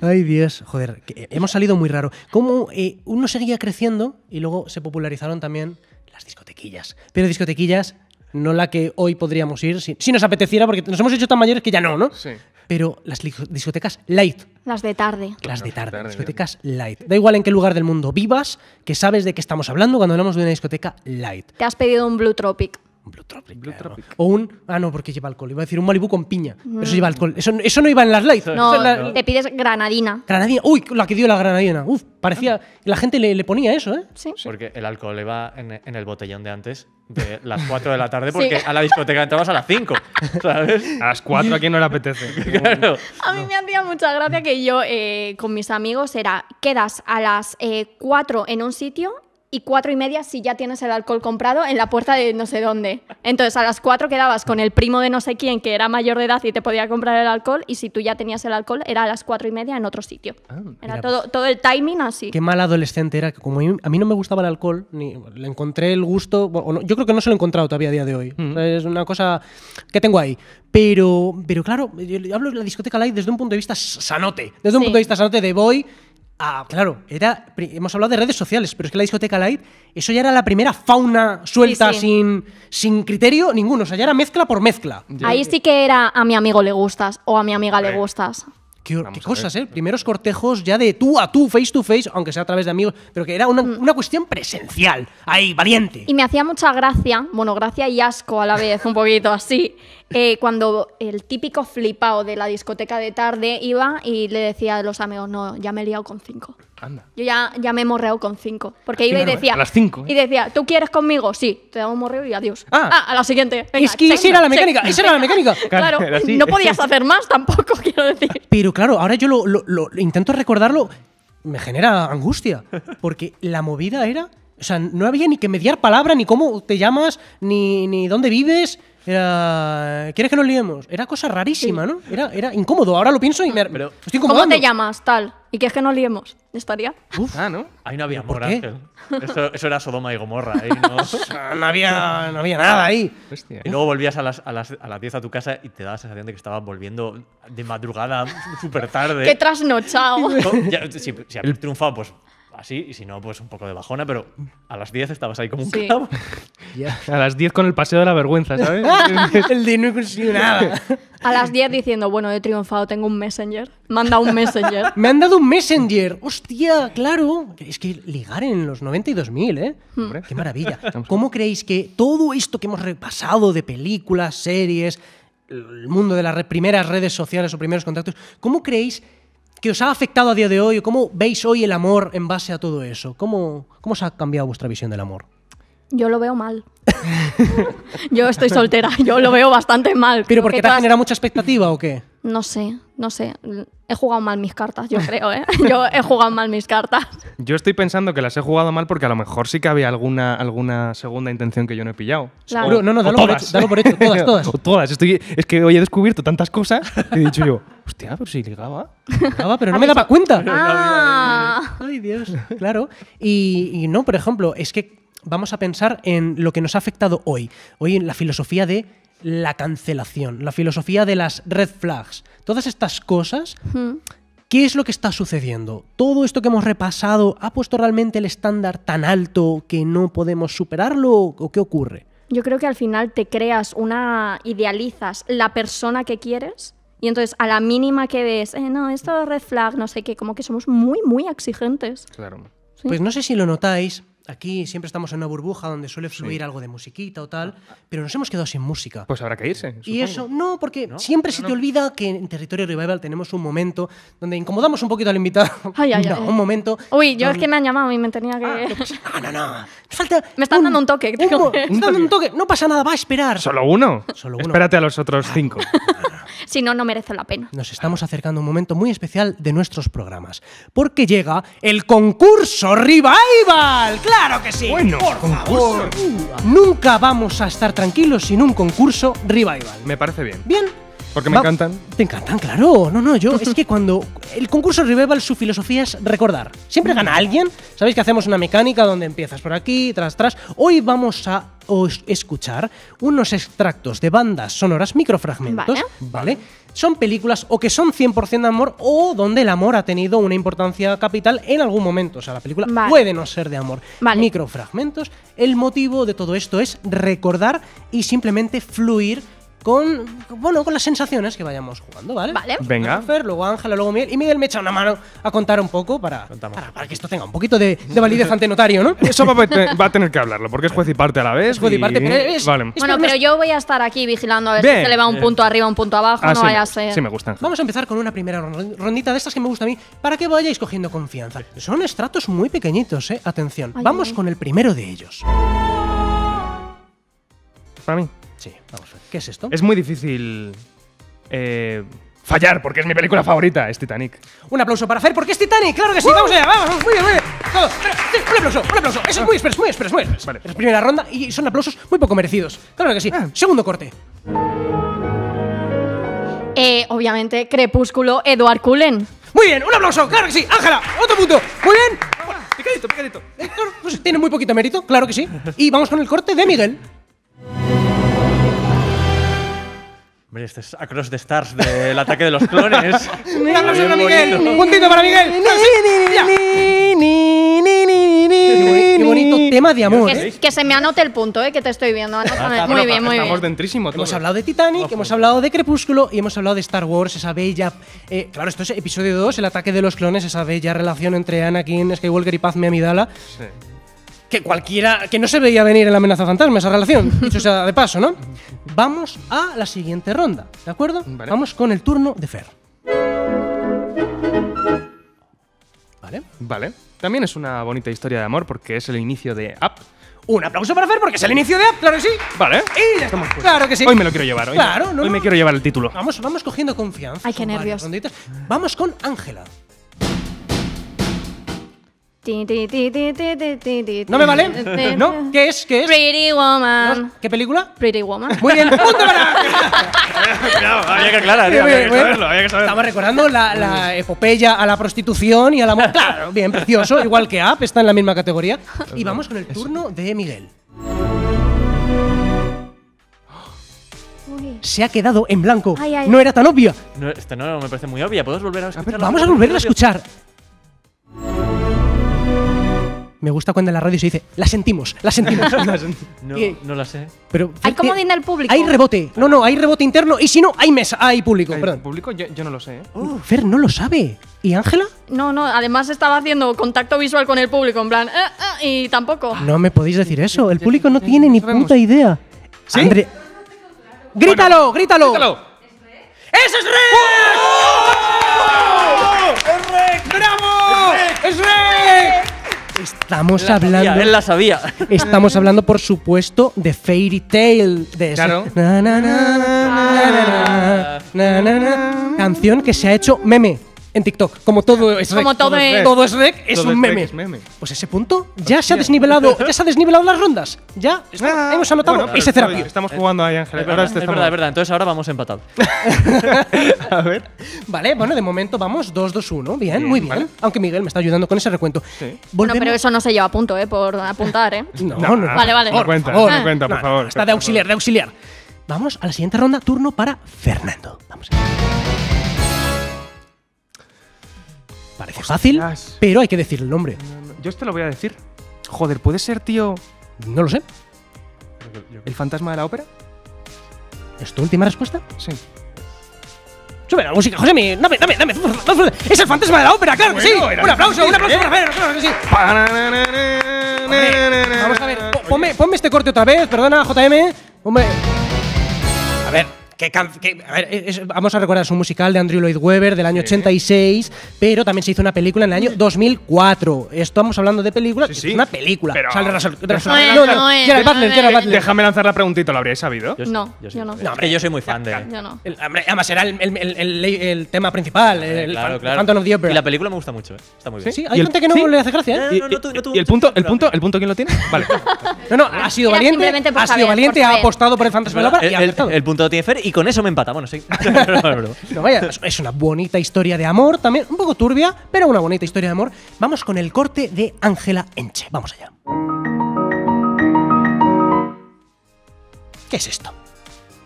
Ay, Dios, joder, eh, hemos salido muy raro. Como eh, uno seguía creciendo y luego se popularizaron también las discotequillas. Pero discotequillas no la que hoy podríamos ir si, si, nos apeteciera, porque nos hemos hecho tan mayores que ya no, ¿no? Sí pero las discotecas light. Las de tarde. Las de tarde, discotecas light. Da igual en qué lugar del mundo vivas, que sabes de qué estamos hablando cuando hablamos de una discoteca light. Te has pedido un Blue Tropic. Un Blue Tropic. O un. Ah, no, porque lleva alcohol. Iba a decir un Malibu con piña. Eso mm. lleva alcohol. Eso, no iba en las lights. No, te pides granadina. Granadina. Uy, la que dio la granadina. Uf, parecía. Ah. La gente le, ponía eso, ¿eh? Sí. Porque el alcohol iba en, en, el botellón de antes, de las 4 de la tarde, *laughs* porque a la discoteca entrabas a las 5. ¿Sabes? *laughs* A las 4 a quien no le apetece. *laughs* claro. A mí me hacía mucha gracia que yo eh, con mis amigos era. Quedas a las 4 eh, en un sitio y cuatro y media si ya tienes el alcohol comprado en la puerta de no sé dónde. Entonces a las cuatro quedabas con el primo de no sé quién que era mayor de edad y te podía comprar el alcohol y si tú ya tenías el alcohol era a las cuatro y media en otro sitio. Ah, era pues todo, todo el timing así. Qué mal adolescente era, que como a mí no me gustaba el alcohol, ni le encontré el gusto, yo creo que no se lo he encontrado todavía a día de hoy. Mm. es una cosa que tengo ahí. Pero, pero claro, hablo de la discoteca light desde un punto de vista sanote, desde un punto de vista sanote de voy Ah, claro, era, hemos hablado de redes sociales, pero es que la discoteca Light, eso ya era la primera fauna suelta Sin, sin criterio ninguno, o sea, ya era mezcla por mezcla. Ahí sí que era a mi amigo le gustas o a mi amiga le gustas qué, cosas, ¿eh? Primeros cortejos ya de tú a tú, face to face, aunque sea a través de amigos, pero que era mm. una, cuestión presencial, ahí, valiente. Y me hacía mucha gracia, bueno, gracia y asco a la vez, un poquito así, eh, cuando el típico flipao de la discoteca de tarde iba y le decía a los amigos, no, ya me he liado con cinco. Yo ya, ya me he morreado con cinco. Porque iba y decía. las cinco. ¿eh? Y decía, ¿tú quieres conmigo? Sí, te damos un morreo y adiós. Ah, ah a la siguiente. es que esa era la mecánica. Esa era la mecánica. *laughs* claro, no podías hacer más tampoco, *laughs* quiero decir. Pero claro, ahora yo lo, intento recordarlo. Me genera angustia. Porque la movida era. O sea, no había ni que mediar palabra, ni cómo te llamas, ni, ni dónde vives. Era. ¿Quieres que nos liemos? Era cosa rarísima, ¿no? Era, era incómodo. Ahora lo pienso y me. Pero, estoy ¿Cómo te llamas? Tal. ¿Y quieres que nos liemos? ¿Estaría? Uf. Ah, ¿no? Ahí no había morra, Ángel. Eso, era Sodoma y Gomorra. *laughs* No... había, no había nada ahí. Hostia. Y ¿eh? luego volvías a las, a las, a 10 a tu casa y te dabas la sensación de que estabas volviendo de madrugada *laughs* súper tarde. ¡Qué trasnochado! si habías triunfado, pues así, y si no, pues un poco de bajona, pero a las 10 estabas ahí como un *laughs* A las 10 con el paseo de la vergüenza, ¿sabes? *laughs* El de no he conseguido nada. A las 10 diciendo, bueno, he triunfado, tengo un messenger. Manda un messenger. *laughs* Me han dado un Messenger. Hostia, claro. Es que ligar en los 92.000, ¿eh? Hmm. Qué maravilla. ¿Cómo creéis que todo esto que hemos repasado de películas, series, el mundo de las primeras redes sociales o primeros contactos, ¿cómo creéis ¿Qué os ha afectado a día de hoy? ¿Cómo veis hoy el amor en base a todo eso? ¿Cómo, cómo os ha cambiado vuestra visión del amor? Yo lo veo mal. yo estoy soltera, yo lo veo bastante mal. ¿Pero ¿por qué te ha mucha expectativa o qué? No sé, no sé. He jugado mal mis cartas, yo creo, ¿eh? *laughs* Yo he jugado mal mis cartas. Yo estoy pensando que las he jugado mal porque a lo mejor sí que había alguna, alguna segunda intención que yo no he pillado. Claro. no, no, dalo, por hecho, todas, *laughs* todas. todas. es que hoy he descubierto tantas cosas que he dicho yo, hostia, pero si ligaba. pero *laughs* no me daba cuenta. Ah. Ay, Dios. Claro. y no, por ejemplo, es que vamos a pensar en lo que nos ha afectado hoy. Hoy en la filosofía de la cancelación, la filosofía de las red flags, todas estas cosas. Hmm. ¿Qué es lo que está sucediendo? ¿Todo esto que hemos repasado ha puesto realmente el estándar tan alto que no podemos superarlo o qué ocurre? Yo creo que al final te creas una, idealizas la persona que quieres y entonces a la mínima que ves, eh, no, esto es red flag, no sé qué, como que somos muy, muy exigentes. Claro. Pues no sé si lo notáis, aquí siempre estamos en una burbuja donde suele fluir algo de musiquita o tal, ah, ah. pero nos hemos quedado sin música. Pues habrá que irse. Y eso, no, porque siempre se te olvida que en Territorio Revival tenemos un momento donde incomodamos un poquito al invitado. Ay, ay, *laughs* ay. Un momento. Uy, yo es que me han llamado y me tenía que. Ah, no, no, no. Falta me están dando un toque. un, *laughs* toque. No pasa nada, va a esperar. Solo uno. Solo uno. Espérate a los otros ah. cinco si no, no merece la pena. Nos estamos acercando a un momento muy especial de nuestros programas, porque llega el concurso Revival. ¡Claro que sí! Bueno, por favor. Uh, nunca vamos a estar tranquilos sin un concurso Revival. Me parece bien. Bien, porque me encantan. Te encantan, claro. No, no, yo es que *laughs* cuando el concurso Revival su filosofía es recordar. Siempre gana alguien. Sabéis que hacemos una mecánica donde empiezas por aquí, tras, tras. Hoy vamos a o escuchar unos extractos de bandas sonoras, microfragmentos, ¿vale? Son películas o que son 100% de amor o donde el amor ha tenido una importancia capital en algún momento. O sea, la película puede no ser de amor. Microfragmentos. El motivo de todo esto es recordar y simplemente fluir con, bueno, con las sensaciones que vayamos jugando, ¿vale? Vale. Venga. luego Ángela, luego Miguel. Y Miguel me echa una mano a contar un poco para, para, que esto tenga un poquito de, de validez ante notario, ¿no? Eso va, a, tener que hablarlo, porque es juez y parte a la vez. Es juez y parte, pero es, vale. Bueno, pero yo voy a estar aquí vigilando a ver si se le va un punto arriba, un punto abajo, ah, no vaya a ser. Sí, me gustan. Vamos a empezar con una primera rondita de estas que me gusta a mí, para que vayáis cogiendo confianza. Son estratos muy pequeñitos, ¿eh? Atención. Vamos con el primero de ellos. Para mí. Sí, vamos a ver. ¿Qué es esto? Es muy difícil eh, fallar, porque es mi película favorita, es Titanic. Un aplauso para hacer porque es Titanic, claro que sí, vamos allá, vamos, muy bien, muy bien. Un aplauso, un aplauso. Eso es muy express, muy express, muy Vale. Es primera ronda y son aplausos muy poco merecidos. Claro que sí. Ah. Segundo corte. Eh, obviamente, Crepúsculo, Eduard Cullen. Muy bien, un aplauso, claro que sí. Ángela, otro punto. Muy bien. Picadito, picadito. Eh, pues, tiene muy poquito mérito, claro que sí. Y vamos con el corte de Miguel. Hombre, este es Across the Stars del ataque de los clones. *laughs* Un para Miguel. Un puntito para Miguel. Qué bonito tema de amor. ¿eh? Que, se me anote el punto, ¿eh? que te estoy viendo. Ah, muy bien, muy bien. Hemos hablado de Titanic, hemos hablado de Crepúsculo y hemos hablado de Star Wars, esa bella. Eh, claro, esto es episodio 2, el ataque de los clones, esa bella relación entre Anakin, Skywalker y Paz Amidala. Sí que cualquiera, que no se veía venir en la amenaza fantasma esa relación, *laughs* dicho sea de paso, ¿no? Vamos a la siguiente ronda, ¿de acuerdo? Vamos con el turno de Fer. Vale. Vale. También es una bonita historia de amor porque es el inicio de Up. Un aplauso para Fer porque es el inicio de Up, claro que sí. Vale. Y ya estamos. Claro que sí. Hoy me lo quiero llevar. Hoy hoy me quiero llevar el título. Vamos, vamos cogiendo confianza. Ay, qué nervios. Vamos con Ángela. ¿No me vale? ¿No? ¿Qué es? ¿Qué es? Pretty Woman. ¿Qué película? Pretty Woman. Muy bien, punto para. había que aclarar, había que saberlo, Estamos recordando la, epopeya a la prostitución y al amor. Claro, bien, precioso, igual que App está en la misma categoría. Y vamos con el turno de Miguel. se ha quedado en blanco. no era tan obvia. No, no me parece muy obvia. ¿Podemos volver a escucharla? vamos a volverlo a escuchar. Me gusta cuando en la radio se dice, la sentimos, la sentimos. *laughs* no, no la sé. Pero, hay como al público. Hay rebote. No, no, hay rebote interno. Y si no, hay mesa, hay público. público? Yo, no lo sé. ¿eh? Fer no lo sabe. ¿Y Ángela? No, no, además estaba haciendo contacto visual con el público, en plan, eh, eh", y tampoco. No me podéis decir eso. El público no tiene ni puta idea. ¿Sí? Grítalo, grítalo. es Estamos hablando. la sabía. Estamos hablando, por supuesto, de Fairy Tail. De claro. Canción que se ha hecho meme en TikTok. Como todo es rec. Como todo, es, rec. es, un meme. Pues ese punto ya se ha desnivelado, ya se ha desnivelado las rondas. Ya ah, hemos anotado ese terapia. Estamos jugando ahí, Ángel. Es, verdad, este es verdad, Entonces ahora vamos empatados. *laughs* a ver. Vale, bueno, de momento vamos 2-2-1. Bien, muy bien. Aunque Miguel me está ayudando con ese recuento. Bueno, pero eso no se lleva a punto, ¿eh? Por apuntar, ¿eh? *laughs* No, no, Vale, vale. cuenta, por favor, cuenta, por favor. Está de auxiliar, de auxiliar. Vamos a la siguiente ronda, turno para Fernando. Vamos Parece fácil, pero hay que decir el nombre. Yo esto lo voy a decir. Joder, ¿puede ser, tío? No lo sé. ¿El fantasma de la ópera? ¿Es tu última respuesta? Sí. Sube la música, José, dame, dame, dame. Es el fantasma de la ópera, claro que sí. un aplauso, un aplauso vamos a ver, ponme, este corte otra vez, perdona, JM. Ponme. A ver. Que, a ver, e-, vamos a recordar, es un musical de Andrew Lloyd Webber del año 86, pero también se hizo una película en el año 2004. Estamos hablando de película Es una película. o sea, no, Déjame lanzar la preguntita, ¿lo habríais sabido? Yo, no, yo, no. yo soy muy fan de. no. además, era el, tema principal, claro, claro. Phantom of the Y la película me gusta mucho, ¿eh? está muy bien. hay gente que no le hace gracia, ¿Y el punto, el punto, quién lo tiene? *laughs* Vale. No, no, ha sido valiente, ha sido valiente, ha apostado por el fantasma El punto tiene Fer y con eso me empata. Bueno, sí. *laughs* no, es una bonita historia de amor también, un poco turbia, pero una bonita historia de amor. Vamos con el corte de Ángela Enche. Vamos allá. ¿Qué es esto?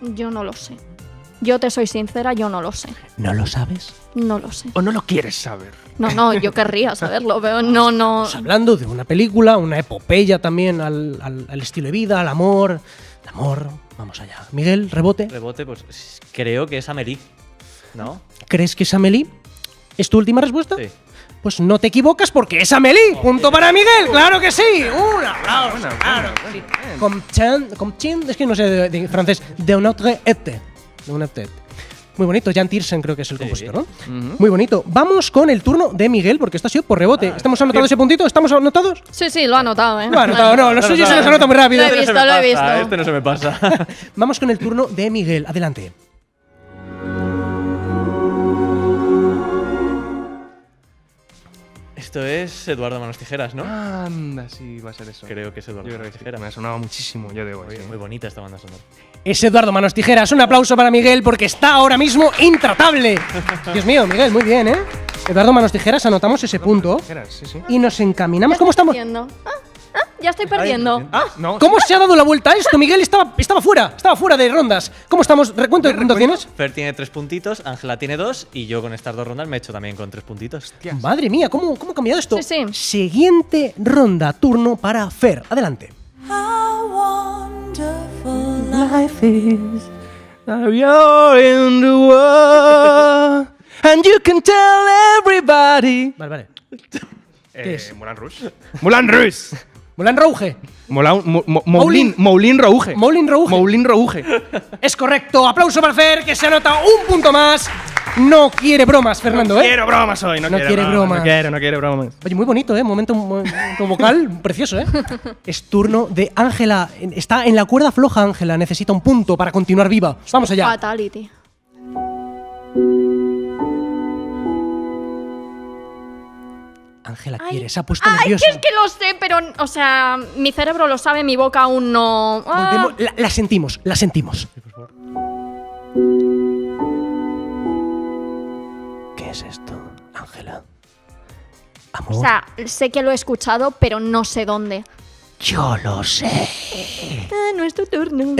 Yo no lo sé. Yo te soy sincera, yo no lo sé. ¿No lo sabes? No lo sé. ¿O no lo quieres saber? No, no, yo querría saberlo, pero no, no. Estamos hablando de una película, una epopeya también al, estilo de vida, al amor, el amor, Vamos allá. Miguel, rebote. Rebote, pues creo que es Amélie. ¿No? ¿Crees que es Amélie? ¿Es tu última respuesta? Sí. Pues no te equivocas porque es Amélie. Punto para Miguel. Claro que sí. Ah, un aplauso. Bueno, claro. Bueno, es que no sé de, francés. De un autre De un autre et. Muy bonito. Jan Tiersen creo que es el compositor, ¿no? Muy bonito. Vamos con el turno de Miguel, porque esto ha sido por rebote. Ah, ¿Estamos anotados ese puntito? ¿Estamos anotados? Sí, sí, lo ha anotado, ¿eh? Lo ha anotado, no. Los suyos se los anota muy rápido. Lo he visto, lo he este visto. Este no se me pasa. *laughs* Vamos con el turno de Miguel. Adelante. Esto es Eduardo Manos Tijeras, ¿no? Anda, sí, va a ser eso. Creo que es Eduardo Manos Tijeras. Me ha sonado muchísimo, yo Muy bonita esta banda sonora es Eduardo Manos Tijeras. Un aplauso para Miguel porque está ahora mismo intratable. *laughs* Dios mío, Miguel, muy bien, ¿eh? Eduardo Manos Tijeras, anotamos ese punto y nos encaminamos. ¿Cómo estamos? Ah, ah, ya estoy perdiendo. Ah, ¿Cómo se ha dado la vuelta esto? Miguel estaba, estaba fuera, estaba fuera de rondas. ¿Cómo estamos? ¿Recuento de tienes? Fer tiene tres puntitos, Ángela tiene dos y yo con estas dos rondas me he hecho también con tres puntitos. Madre mía, ¿cómo, ¿cómo ha cambiado esto? Siguiente ronda, turno para Fer. Adelante. life is. Now you're in the world and you can tell everybody. Vale, vale. Eh, ¿Qué es? Mulan Rush. Mulan Rush. Moulin Rouge. Moulin, Rouge. Rouge. Es correcto. Aplauso para Fer, que se anota un punto más. No quiere bromas, Fernando, no ¿eh? quiero bromas hoy, no, no quiere bromas, No quiero, no quiere bromas. Oye, muy bonito, ¿eh? Momento, vocal *laughs* precioso, ¿eh? Es turno de Ángela. Está en la cuerda floja, Ángela. Necesita un punto para continuar viva. Vamos allá. Ángela quieres, ha puesto nerviosa. Ay, es que lo sé, pero, o sea, mi cerebro lo sabe, mi boca aún no. Ah. la, sentimos, la sentimos. ¿Qué es esto, Ángela? O sea, sé que lo he escuchado, pero no sé dónde. Yo lo sé. Ah, no es tu turno.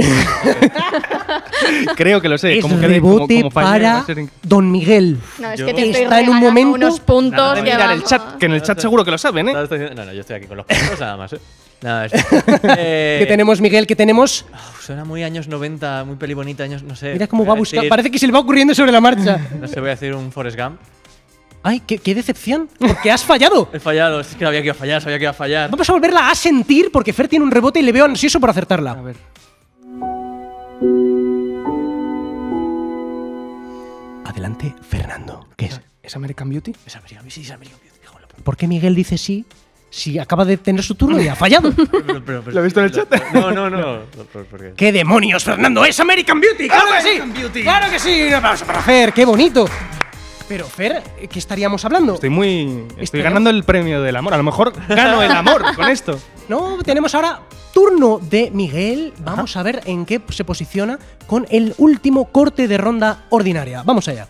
*laughs* Creo que lo sé. Es como que para Don Miguel. No, es te estoy está en un momento unos puntos que mirar en el chat seguro que lo saben, ¿eh? No, no, yo estoy aquí con los puntos nada más. ¿eh? Nada, *laughs* eh... ¿Qué tenemos, Miguel? ¿Qué tenemos? Ah, suena muy años 90, muy peli bonita, años, no sé. Mira cómo va a buscar. Parece que se le va ocurriendo sobre la marcha. *laughs* no sé, voy a decir un Forrest Gump. ¡Ay, qué, decepción! Porque has fallado. *laughs* He fallado, es que sabía que iba a fallar, sabía que iba a fallar. Vamos a volverla a sentir porque Fer tiene un rebote y le veo ansioso por acertarla. A ver. Adelante, Fernando. ¿Qué es? ¿Es American Beauty? Es American Beauty, sí, es American Beauty. ¿Por qué Miguel dice sí si acaba de tener su turno y ha fallado. *laughs* ¿Lo has visto en el chat? No, no, no. *laughs* ¿Qué demonios, Fernando? ¡Es American Beauty! ¡Claro que sí! Beauty. ¡Claro que sí! Un aplauso para Fer, qué bonito. Pero, Fer, ¿qué estaríamos hablando? Estoy muy. Estoy ganando el premio del amor. A lo mejor *laughs* gano el amor con esto. No, tenemos ahora turno de Miguel. Vamos a ver en qué se posiciona con el último corte de ronda ordinaria. Vamos allá.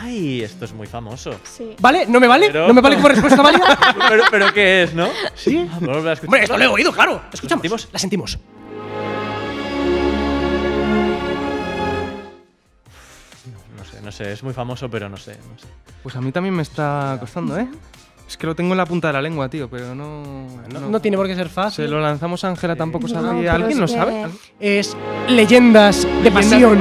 Ay, esto es muy famoso. Sí. ¿Vale? ¿No me vale? ¿No me vale como respuesta válida? *laughs* pero, ¿qué es, no? Sí. esto lo he oído, claro. escuchamos. La sentimos. no sé, es muy famoso, pero no sé, Pues a mí también me está costando, ¿eh? Es que lo tengo en la punta de la lengua, tío, pero no. No, tiene por qué ser fácil. Se lo lanzamos a Ángela, tampoco sabría. ¿Alguien lo sabe? Es Leyendas de Pasión.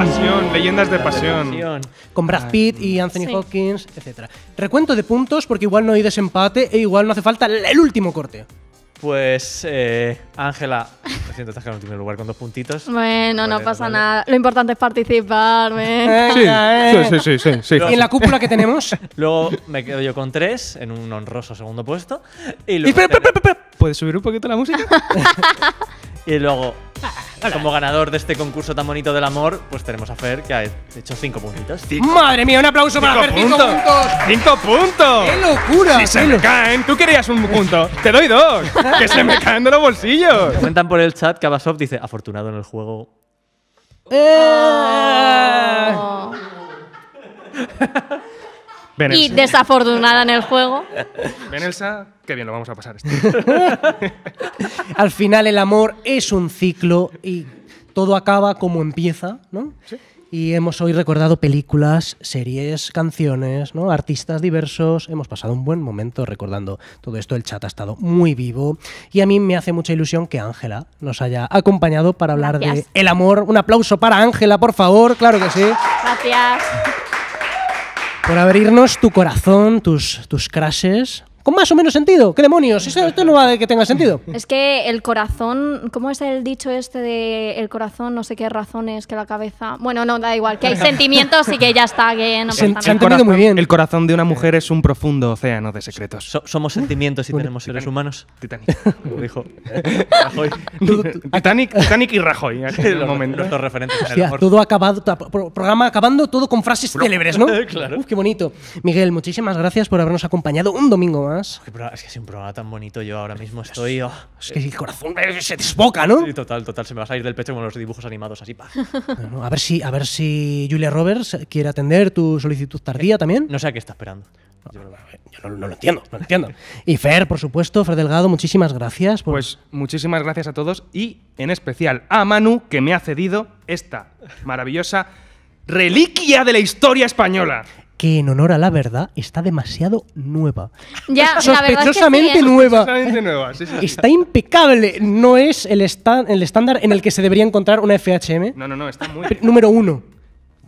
leyendas de Pasión. Con Brad ah, Pitt y Anthony Hopkins, etc. Recuento de puntos porque igual no hay desempate e igual no hace falta el último corte. Pues eh, Ángela, eh, siento, estás en último lugar con dos puntitos. Bueno, no pasa nada. Lo importante es participar. Eh, eh. sí, sí, sí, sí, en la cúpula que tenemos? *laughs* luego me quedo yo con tres en un honroso segundo puesto. Y, luego ¿Puedes subir un poquito la música? *laughs* *laughs* y luego como ganador de este concurso tan bonito del amor, pues tenemos a Fer, que ha hecho cinco puntitos. ¡Madre mía! ¡Un aplauso para Fer! ¡Cinco puntos! ¡Cinco puntos! ¡Qué locura! Si se me caen, tú querías un punto. Te doy dos. que se me caen de los bolsillos. *laughs* Comentan por el chat que Abasov dice, afortunado en el juego. Eh. Oh. *laughs* y desafortunada en el juego. Benelsa, qué bien lo vamos a pasar. *laughs* Al final el amor es un ciclo y todo acaba como empieza, ¿no? Y hemos hoy recordado películas, series, canciones, ¿no? artistas diversos. Hemos pasado un buen momento recordando todo esto. El chat ha estado muy vivo. Y a mí me hace mucha ilusión que Ángela nos haya acompañado para hablar de el amor. Un aplauso para Ángela, por favor. Claro que sí. Gracias por abrirnos tu corazón, tus, tus crashes, con más o menos sentido. ¿Qué demonios? esto no va de que tenga sentido. *laughs* Es que el corazón, ¿cómo es el dicho este de el corazón, no sé qué razones que la cabeza? Bueno, no, da igual, que hay *laughs* sentimientos y que ya está, que no se, se han entendido muy bien. El corazón de una mujer es un profundo océano de secretos. somos sentimientos y tenemos seres humanos. Titanic, como dijo Rajoy. *laughs* Titanic, y Rajoy, el momento. ¿eh? referentes. todo acabado, programa acabando todo con frases célebres, ¿no? Uf, qué bonito. Miguel, muchísimas gracias por habernos acompañado un domingo es que es un programa tan bonito, yo ahora mismo estoy. Oh, el corazón se desboca, ¿no? Sí, total, total, se me va a salir del pecho con los dibujos animados así. a, ver si, a ver si Julia Roberts quiere atender tu solicitud tardía también. No sé a qué está esperando. Yo, no, lo entiendo, no entiendo. Y Fer, por supuesto, Fer Delgado, muchísimas gracias. Pues muchísimas gracias a todos y en especial a Manu, que me ha cedido esta maravillosa reliquia de la historia española que en honor a la verdad está demasiado nueva. Ya, ¿eh? sospechosamente, nueva. está impecable. No es el, el estándar en el que se debería encontrar una FHM. No, no, no, está muy... Número uno.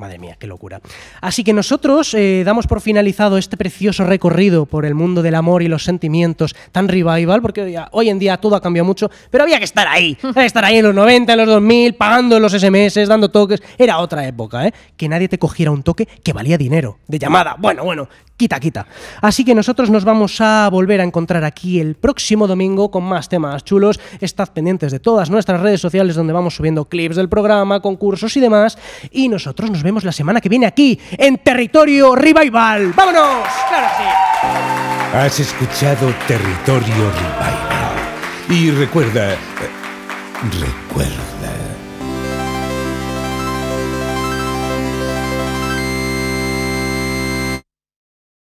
Madre mía, qué locura. Así que nosotros eh, damos por finalizado este precioso recorrido por el mundo del amor y los sentimientos tan revival, porque hoy en día todo ha cambiado mucho, pero había que estar ahí, *laughs* que estar ahí en los 90, en los 2000, pagando los SMS, dando toques. Era otra época, ¿eh? Que nadie te cogiera un toque que valía dinero, de llamada. Bueno, bueno, quita, quita. Así que nosotros nos vamos a volver a encontrar aquí el próximo domingo con más temas chulos. Estad pendientes de todas nuestras redes sociales donde vamos subiendo clips del programa, concursos y demás. Y nosotros nos vemos la semana que viene aquí, en Territorio Revival. ¡Vámonos! ¡Claro Has escuchado Territorio Revival. Y recuerda. Eh, recuerda.